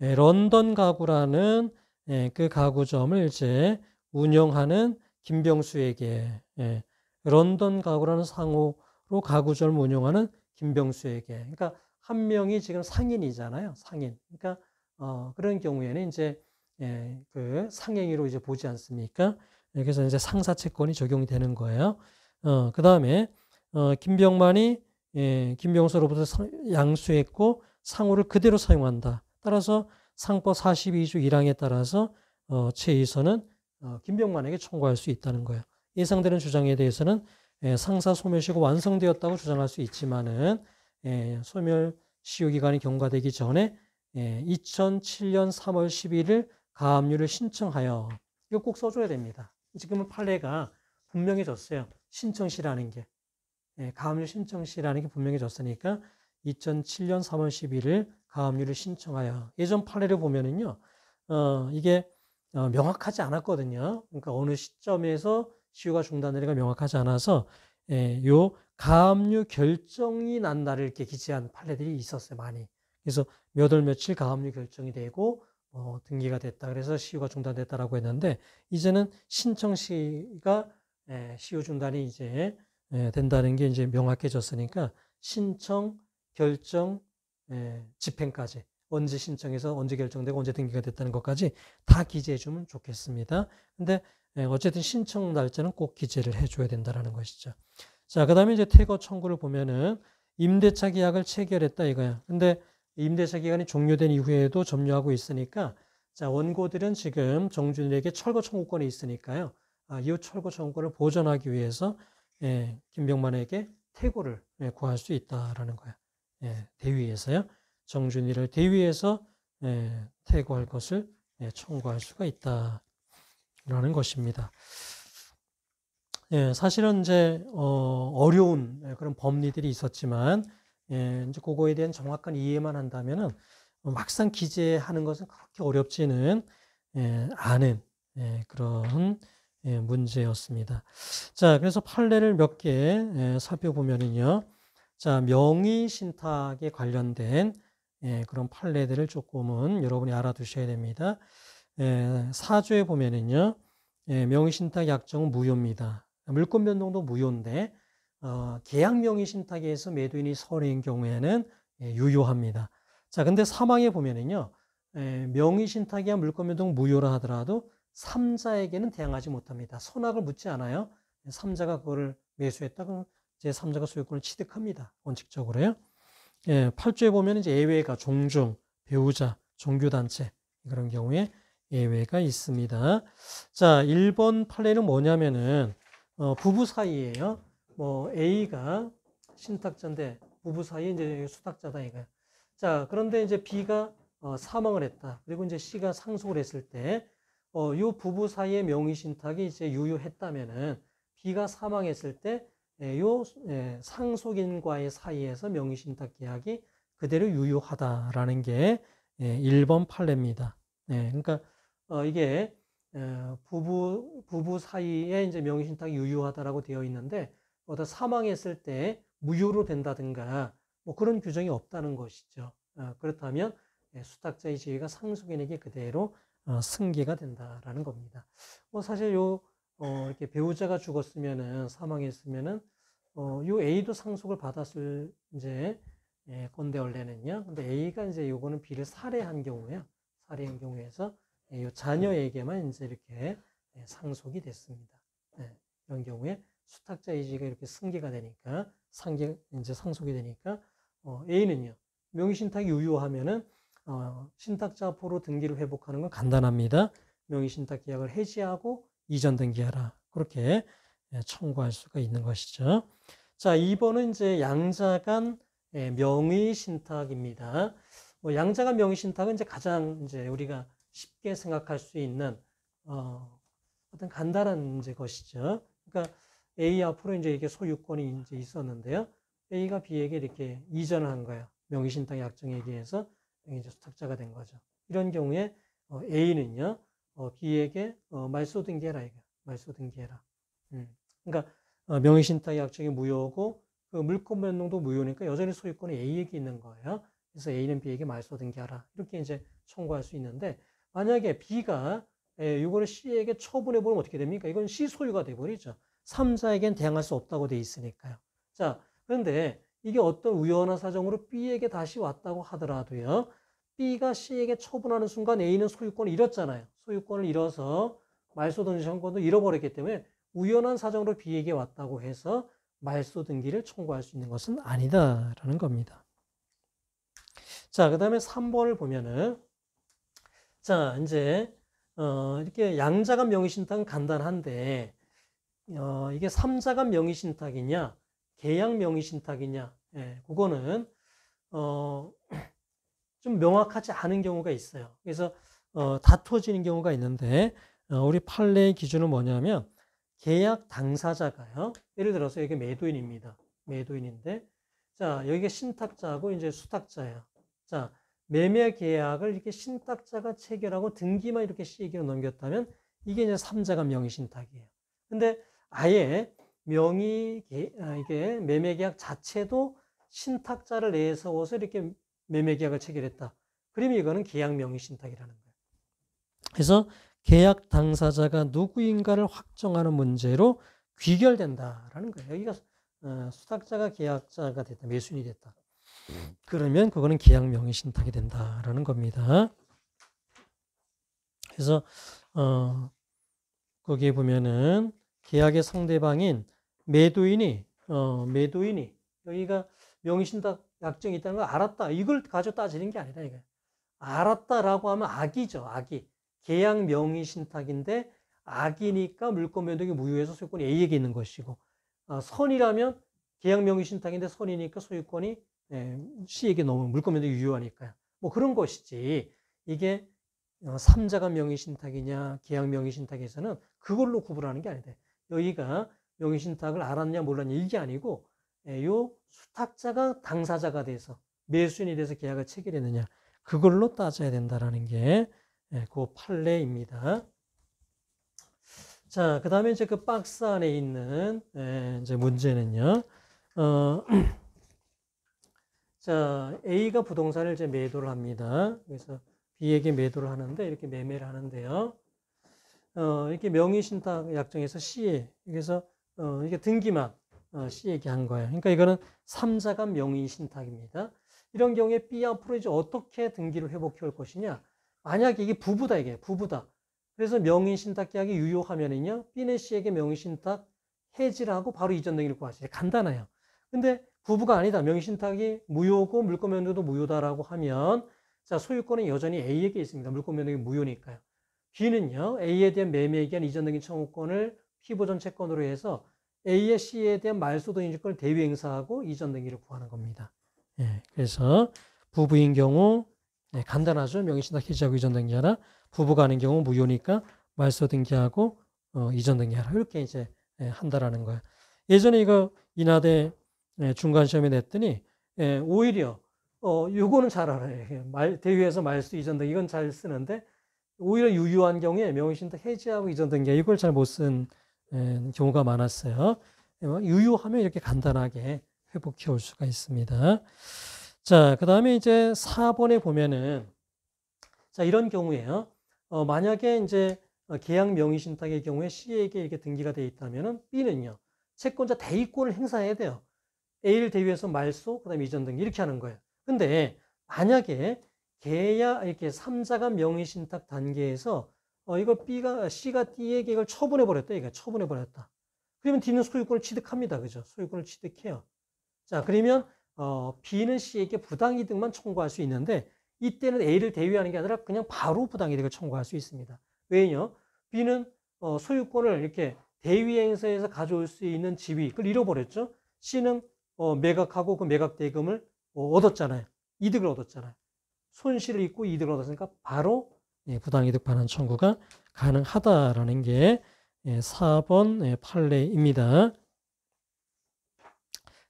예, 런던 가구라는 예, 그 가구점을 이제 운영하는 김병수에게 예, 런던 가구라는 상호로 가구점을 운영하는 김병수에게 그러니까 한 명이 지금 상인이잖아요. 상인. 그러니까 어, 그런 경우에는 이제 예, 그 상행위로 이제 보지 않습니까? 예, 그래서 이제 상사채권이 적용이 되는 거예요. 어, 그 다음에 어, 김병만이 예, 김병수로부터 양수했고 상호를 그대로 사용한다. 따라서 상법 42조 1항에 따라서 어, 최2서는 어, 김병만에게 청구할 수 있다는 거예요. 예상되는 주장에 대해서는 예, 상사 소멸시고 완성되었다고 주장할 수 있지만은 예, 소멸 시효기간이 경과되기 전에 2007년 3월 11일 가압류를 신청하여 이거 꼭 써줘야 됩니다. 지금은 판례가 분명해졌어요. 신청시라는 게 예, 가압류 신청시라는 게 분명해졌으니까 2007년 3월 11일 가압류를 신청하여 예전 판례를 보면은요, 어, 이게 어, 명확하지 않았거든요. 그러니까 어느 시점에서 시효가 중단되는가 명확하지 않아서 예, 요 가압류 결정이 난 날을 이렇게 기재한 판례들이 있었어요, 많이. 그래서 몇 월 며칠 가압류 결정이 되고 어, 등기가 됐다. 그래서 시효가 중단됐다라고 했는데 이제는 신청 시가 에, 예, 시효 중단이 이제 에, 예, 된다는 게 이제 명확해졌으니까 신청, 결정, 에, 예, 집행까지 언제 신청해서 언제 결정되고 언제 등기가 됐다는 것까지 다 기재해 주면 좋겠습니다. 근데 에, 어쨌든 신청 날짜는 꼭 기재를 해 줘야 된다라는 것이죠. 자, 그 다음에 이제 태거 청구를 보면은 임대차 계약을 체결했다 이거야. 근데 임대차 기간이 종료된 이후에도 점유하고 있으니까 자, 원고들은 지금 정준일에게 철거 청구권이 있으니까요. 아, 이 철거 청구권을 보전하기 위해서 예, 김병만에게 태고를 예, 구할 수 있다라는 거야. 예, 대위에서요. 정준일을 대위에서 예, 태고할 것을 예, 청구할 수가 있다라는 것입니다. 예, 사실은 이제 어, 어려운 예, 그런 법리들이 있었지만 예, 이제 그거에 대한 정확한 이해만 한다면은 막상 기재하는 것은 그렇게 어렵지는 예, 않은 예, 그런 예, 문제였습니다. 자, 그래서 판례를 몇개 예, 살펴보면은요. 자, 명의 신탁에 관련된 예, 그런 판례들을 조금은 여러분이 알아두셔야 됩니다. 예, 사조에 보면은요. 예, 명의 신탁 약정은 무효입니다. 물권 변동도 무효인데 어, 계약 명의 신탁에 서 매도인이 서 선인 경우에는 예, 유효합니다. 자, 근데 사망에 보면은요. 예, 명의 신탁이야 물권 변동 무효라 하더라도 3자에게는 대항하지 못합니다. 선악을 묻지 않아요. 3자가 그거를 매수했다 그러면 제3자가 소유권을 취득합니다. 원칙적으로요. 예, 8조에 보면 이제 예외가 종종, 배우자, 종교단체 그런 경우에 예외가 있습니다. 자, 1번 판례는 뭐냐면은 어, 부부 사이에요. 뭐 A가 신탁자인데 부부 사이에 이제 수탁자다 이거 자, 그런데 이제 B가 어, 사망을 했다. 그리고 이제 C가 상속을 했을 때, 어, 요 부부 사이의 명의 신탁이 이제 유효했다면은 B가 사망했을 때, 에, 예, 요 에, 예, 상속인과의 사이에서 명의 신탁 계약이 그대로 유효하다라는 게 예, 1번 판례입니다. 예, 그러니까 어, 이게 부부 부부 사이에 이제 명의신탁이 유효하다라고 되어 있는데 어다 사망했을 때 무효로 된다든가 뭐 그런 규정이 없다는 것이죠. 어, 그렇다면 예, 수탁자의 지위가 상속인에게 그대로 어, 승계가 된다라는 겁니다. 뭐 사실 요 어, 이렇게 배우자가 죽었으면은 사망했으면은 요 A도 상속을 받았을 이제 예, 건데 원래는요. 근데 A가 이제 요거는 B를 살해한 경우야. 살해한 경우에서 이 예, 자녀에게만 이제 이렇게 예, 상속이 됐습니다. 예, 이런 경우에 수탁자 의지가 이렇게 승계가 되니까 상계 이제 상속이 되니까 어, A는요 명의신탁이 유효하면은 어, 신탁자 앞으로 등기를 회복하는 건 간단합니다. 명의신탁 계약을 해지하고 이전 등기하라 그렇게 청구할 수가 있는 것이죠. 자 2번은 이제 양자간 명의신탁입니다. 뭐 양자간 명의신탁은 이제 가장 이제 우리가 쉽게 생각할 수 있는 어, 어떤 간단한 이제 것이죠. 그러니까 A 앞으로 이제 이게 소유권이 이제 있었는데요. A가 B에게 이렇게 이전을 한거예 명의신탁 약정에 의해서 이제 수탁자가 된 거죠. 이런 경우에 어, A는요, 어, B에게 어, 말소 등기해라 이거 말소 등기해라. 음. 그러니까 어, 명의신탁 약정이 무효고 그 물권 변동도 무효니까 여전히 소유권이 A에게 있는 거예요. 그래서 A는 B에게 말소 등기하라 이렇게 이제 청구할 수 있는데 만약에 B가 이거를 예, C에게 처분해 보면 어떻게 됩니까? 이건 C 소유가 돼버리죠. 3자에겐 대항할 수 없다고 돼 있으니까요. 자, 그런데 이게 어떤 우연한 사정으로 B에게 다시 왔다고 하더라도요. B가 C에게 처분하는 순간 A는 소유권을 잃었잖아요. 소유권을 잃어서 말소 등기 청구권도 잃어버렸기 때문에 우연한 사정으로 B에게 왔다고 해서 말소 등기를 청구할 수 있는 것은 아니다라는 겁니다. 자, 그 다음에 3번을 보면은 자, 이제, 어, 이렇게 양자간 명의신탁은 간단한데, 어, 이게 삼자간 명의신탁이냐, 계약 명의신탁이냐, 예, 그거는, 어, 좀 명확하지 않은 경우가 있어요. 그래서, 어, 다투어지는 경우가 있는데, 어, 우리 판례의 기준은 뭐냐면, 계약 당사자가요, 예를 들어서 이게 매도인입니다. 매도인인데, 자, 여기가 신탁자고, 이제 수탁자예요. 자, 매매 계약을 이렇게 신탁자가 체결하고 등기만 이렇게 C에게로 넘겼다면 이게 이제 3자가 명의 신탁이에요. 근데 아예 명의 아, 이게 매매 계약 자체도 신탁자를 내세워서 이렇게 매매 계약을 체결했다. 그러면 이거는 계약 명의 신탁이라는 거예요. 그래서 계약 당사자가 누구인가를 확정하는 문제로 귀결된다라는 거예요. 여기가 어, 수탁자가 계약자가 됐다. 매수인이 됐다. 그러면 그거는 계약 명의 신탁이 된다라는 겁니다. 그래서 어, 거기에 보면은 계약의 상대방인 매도인이 어, 매도인이 여기가 명의 신탁 약정이 있다는 걸 알았다. 이걸 가져 따지는 게 아니다 이거. 알았다라고 하면 악이죠. 악이. 계약 명의 신탁인데 악이니까 물권 변동이 무효해서 소유권이 A에게 있는 것이고 아, 선이라면 계약 명의 신탁인데 선이니까 소유권이 시에게 예, 너무 물권면도 유효하니까. 뭐 그런 것이지. 이게 어, 삼자가 명의신탁이냐 계약 명의신탁에서는 그걸로 구분하는 게 아니다. 여기가 명의신탁을 알았냐 몰랐냐 이게 아니고 예, 요 수탁자가 당사자가 돼서 매수인이 돼서 계약을 체결했느냐 그걸로 따져야 된다라는 게그 예, 판례입니다. 자, 그 다음에 이제 그 박스 안에 있는 이제 문제는요. 어, 자, A가 부동산을 이제 매도를 합니다. 그래서 B에게 매도를 하는데 이렇게 매매를 하는데요. 어, 이렇게 명의신탁 약정에서 C 에 그래서 어, 이게 등기만 어, C에게 한 거예요. 그러니까 이거는 3자 간 명의신탁입니다. 이런 경우에 B 앞으로 이제 어떻게 등기를 회복해 올 것이냐. 만약에 이게 부부다 이게 부부다. 그래서 명의신탁 계약이 유효하면은요. b 는 C에게 명의신탁 해지를 하고 바로 이전 등기를 구하시죠. 간단해요. 근데 부부가 아니다. 명의신탁이 무효고 물권면도도 무효다라고 하면 자 소유권은 여전히 A에게 있습니다. 물권면도이 무효니까요. B는요. A에 대한 매매에 대한 이전등기 청구권을 피보전 채권으로 해서 A의 C에 대한 말소도 인증권을 대위 행사하고 이전등기를 구하는 겁니다. 예, 그래서 부부인 경우 네, 간단하죠. 명의신탁 해지하고 이전등기하라. 부부가 아닌 경우 무효니까 말소 등기하고 어, 이전등기하라. 이렇게 이제 예, 한다라는 거예요 예전에 이거 인하대 예, 중간 시험에 냈더니 예, 오히려 어, 요거는 잘 알아요. 말, 대위에서 말수 이전등 이건 잘 쓰는데 오히려 유효한 경우에 명의신탁 해지하고 이전등계 이걸 잘 못쓴 예, 경우가 많았어요. 뭐 유효하면 이렇게 간단하게 회복해 올 수가 있습니다. 자, 그 다음에 이제 4번에 보면은 자, 이런 경우에요. 어, 만약에 이제 어, 계약 명의신탁의 경우에 C에게 이렇게 등기가 돼 있다면은 B는요. 채권자 대위권을 행사해야 돼요. a 를대위해서 말소, 그 다음에 이전 등 이렇게 하는 거예요. 근데 만약에 개야 이렇게 3자가 명의신탁 단계에서 어, 이거 B가, C가 D에게 이걸 처분해 버렸다. 이거 처분해 버렸다. 그러면 D는 소유권을 취득합니다. 그죠? 소유권을 취득해요. 자, 그러면 어, B는 C에게 부당이득만 청구할 수 있는데 이때는 A를 대위하는 게 아니라 그냥 바로 부당이득을 청구할 수 있습니다. 왜냐? B는 어, 소유권을 이렇게 대위행사에서 가져올 수 있는 지위, 그걸 잃어버렸죠. C는 어, 매각하고 그 매각 대금을 어, 얻었잖아요. 이득을 얻었잖아요. 손실을 입고 이득을 얻었으니까 바로 예, 부당이득 반환 청구가 가능하다라는 게 예, 4번 예, 판례입니다.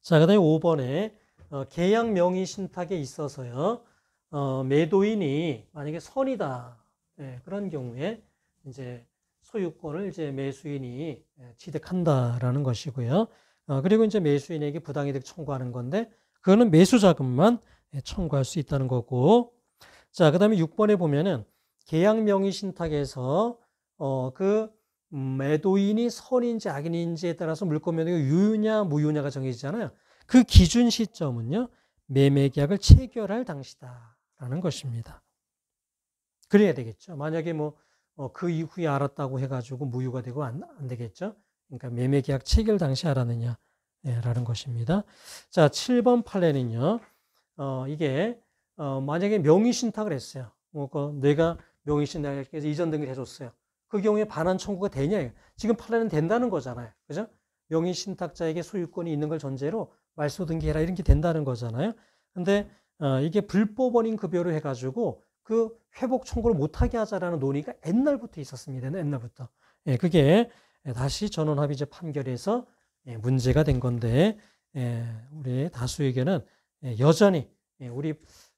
자, 그 다음에 5번에 어, 계약 명의 신탁에 있어서요. 어, 매도인이 만약에 선이다. 예, 그런 경우에 이제 소유권을 이제 매수인이 지득한다라는 예, 것이고요. 어, 그리고 이제 매수인에게 부당이득 청구하는 건데 그거는 매수 자금만 예, 청구할 수 있다는 거고 자 그다음에 6번에 보면은 계약 명의 신탁에서 어그 음, 매도인이 선인지 악인인지에 따라서 물건면허가 유효냐 무효냐가 정해지잖아요. 그 기준 시점은요 매매 계약을 체결할 당시다라는 것입니다. 그래야 되겠죠. 만약에 뭐그 어, 이후에 알았다고 해가지고 무효가 되고 안, 안 되겠죠. 그러니까 매매 계약 체결 당시 하라느냐 네, 예, 라는 것입니다. 자, 7번 판례는요. 어, 이게 어, 만약에 명의 신탁을 했어요. 뭐그 내가 명의 신탁해서 이전 등기를 해 줬어요. 그 경우에 반환 청구가 되냐? 지금 판례는 된다는 거잖아요. 그죠? 명의 신탁자에게 소유권이 있는 걸 전제로 말소 등기해라 이런 게 된다는 거잖아요. 근데 어, 이게 불법원인 급여로 해 가지고 그 회복 청구를 못하게 하자라는 논의가 옛날부터 있었습니다. 옛날부터. 예, 그게 예, 다시 전원합의제 판결에서 예, 문제가 된 건데 예, 우리 다수에게는 여전히 우리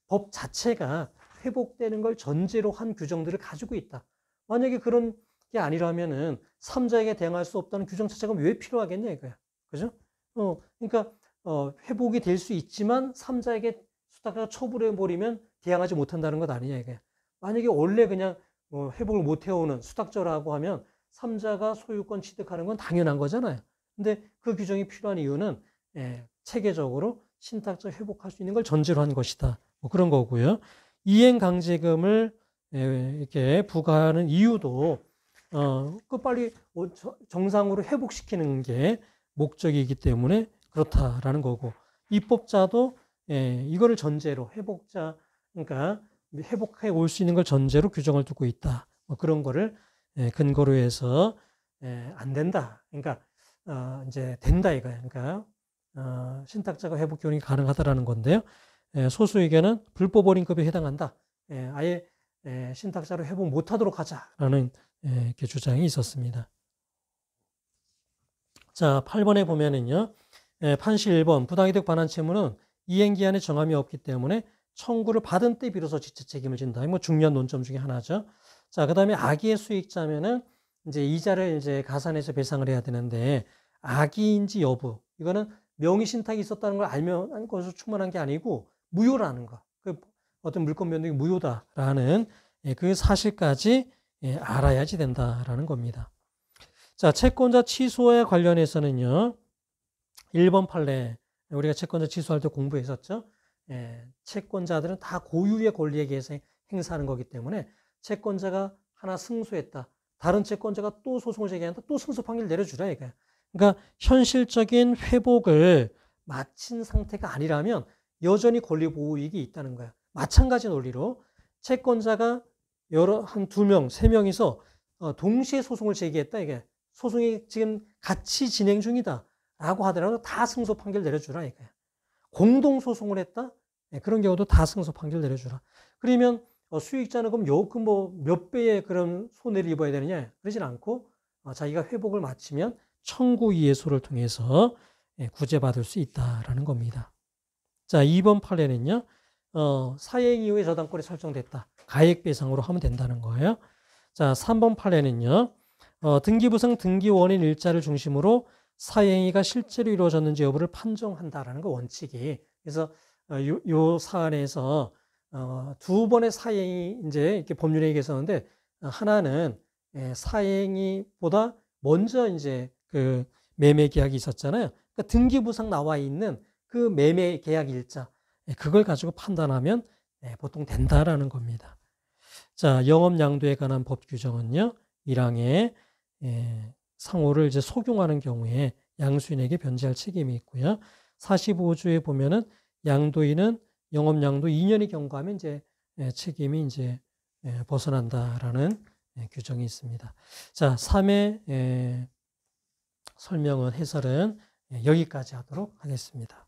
법 자체가 회복되는 걸 전제로 한 규정들을 가지고 있다. 만약에 그런 게 아니라면은 삼자에게 대항할 수 없다는 규정 자체가 왜 필요하겠냐 이거야. 그죠? 어, 그러니까 어, 회복이 될 수 있지만 삼자에게 수탁가 자 처벌해 버리면 대항하지 못한다는 것 아니냐 이거야. 만약에 원래 그냥 어, 회복을 못 해오는 수탁자라고 하면 3자가 소유권 취득하는 건 당연한 거잖아요. 근데 그 규정이 필요한 이유는 예, 체계적으로 신탁적 회복할 수 있는 걸 전제로 한 것이다. 뭐 그런 거고요. 이행 강제금을 예, 이렇게 부과하는 이유도 어, 그 빨리 어, 정상으로 회복시키는 게 목적이기 때문에 그렇다라는 거고 입법자도 예, 이거를 전제로 회복자 그러니까 회복해 올 수 있는 걸 전제로 규정을 두고 있다. 뭐 그런 거를 예, 근거로 해서 예, 안 된다. 그러니까 어, 이제 된다 이거예 그러니까 어, 신탁자가 회복 교육이 가능하다라는 건데요. 예, 소수에게는 불법 어린급에 해당한다. 아예 신탁자를 회복 못하도록 하자라는 이렇게 주장이 있었습니다. 자, 8번에 보면은요. 판시 1번 부당이득 반환 채무는 이행기한에 정함이 없기 때문에 청구를 받은 때 비로소 지체 책임을 진다. 뭐 중요한 논점 중에 하나죠. 자, 그 다음에 아기의 수익자면은 이제 이자를 이제 가산해서 배상을 해야 되는데 아기인지 여부 이거는 명의 신탁이 있었다는 걸 알면 것으로 충분한 게 아니고 무효라는 거. 그 어떤 물건 변동이 무효다라는 예, 그 사실까지 예, 알아야지 된다라는 겁니다. 자, 채권자 취소에 관련해서는요. 1번 판례 우리가 채권자 취소할 때 공부했었죠. 예, 채권자들은 다 고유의 권리에 의해서 행사하는 거기 때문에 채권자가 하나 승소했다. 다른 채권자가 또 소송을 제기한다. 또 승소 판결 내려주라 이거야. 그러니까 현실적인 회복을 마친 상태가 아니라면 여전히 권리 보호 이익이 있다는 거야. 마찬가지 논리로 채권자가 여러 한 두 명, 세 명이서 어, 동시에 소송을 제기했다 이게 소송이 지금 같이 진행 중이다라고 하더라도 다 승소 판결 내려주라 이거야. 공동 소송을 했다 네, 그런 경우도 다 승소 판결 내려주라. 그러면 어, 수익자는 그럼 요금 그 뭐몇 배의 그런 손해를 입어야 되느냐 그러진 않고 어, 자기가 회복을 마치면 청구 이해소를 통해서 예, 구제받을 수 있다라는 겁니다. 자, 2번 판례는요. 어, 사행 이후에 저당권이 설정됐다. 가액 배상으로 하면 된다는 거예요. 자, 3번 판례는요. 어, 등기부상 등기 원인 일자를 중심으로 사행위가 실제로 이루어졌는지 여부를 판정한다라는 거 원칙이. 그래서 어, 요, 요 사안에서 어, 두 번의 사행이 이제 이렇게 법률에 얘기했었는데 어, 하나는 예, 사행이보다 먼저 이제 그 매매 계약이 있었잖아요. 그러니까 등기부상 나와 있는 그 매매 계약 일자 예, 그걸 가지고 판단하면 네, 보통 된다라는 겁니다. 자, 영업 양도에 관한 법 규정은요. 1항에 예, 상호를 이제 소용하는 경우에 양수인에게 변제할 책임이 있고요. 45조에 보면은 양도인은 영업량도 2년이 경과하면 이제 예, 책임이 이제 예, 벗어난다라는 예, 규정이 있습니다. 자, 3의 설명은 해설은 여기까지 하도록 하겠습니다.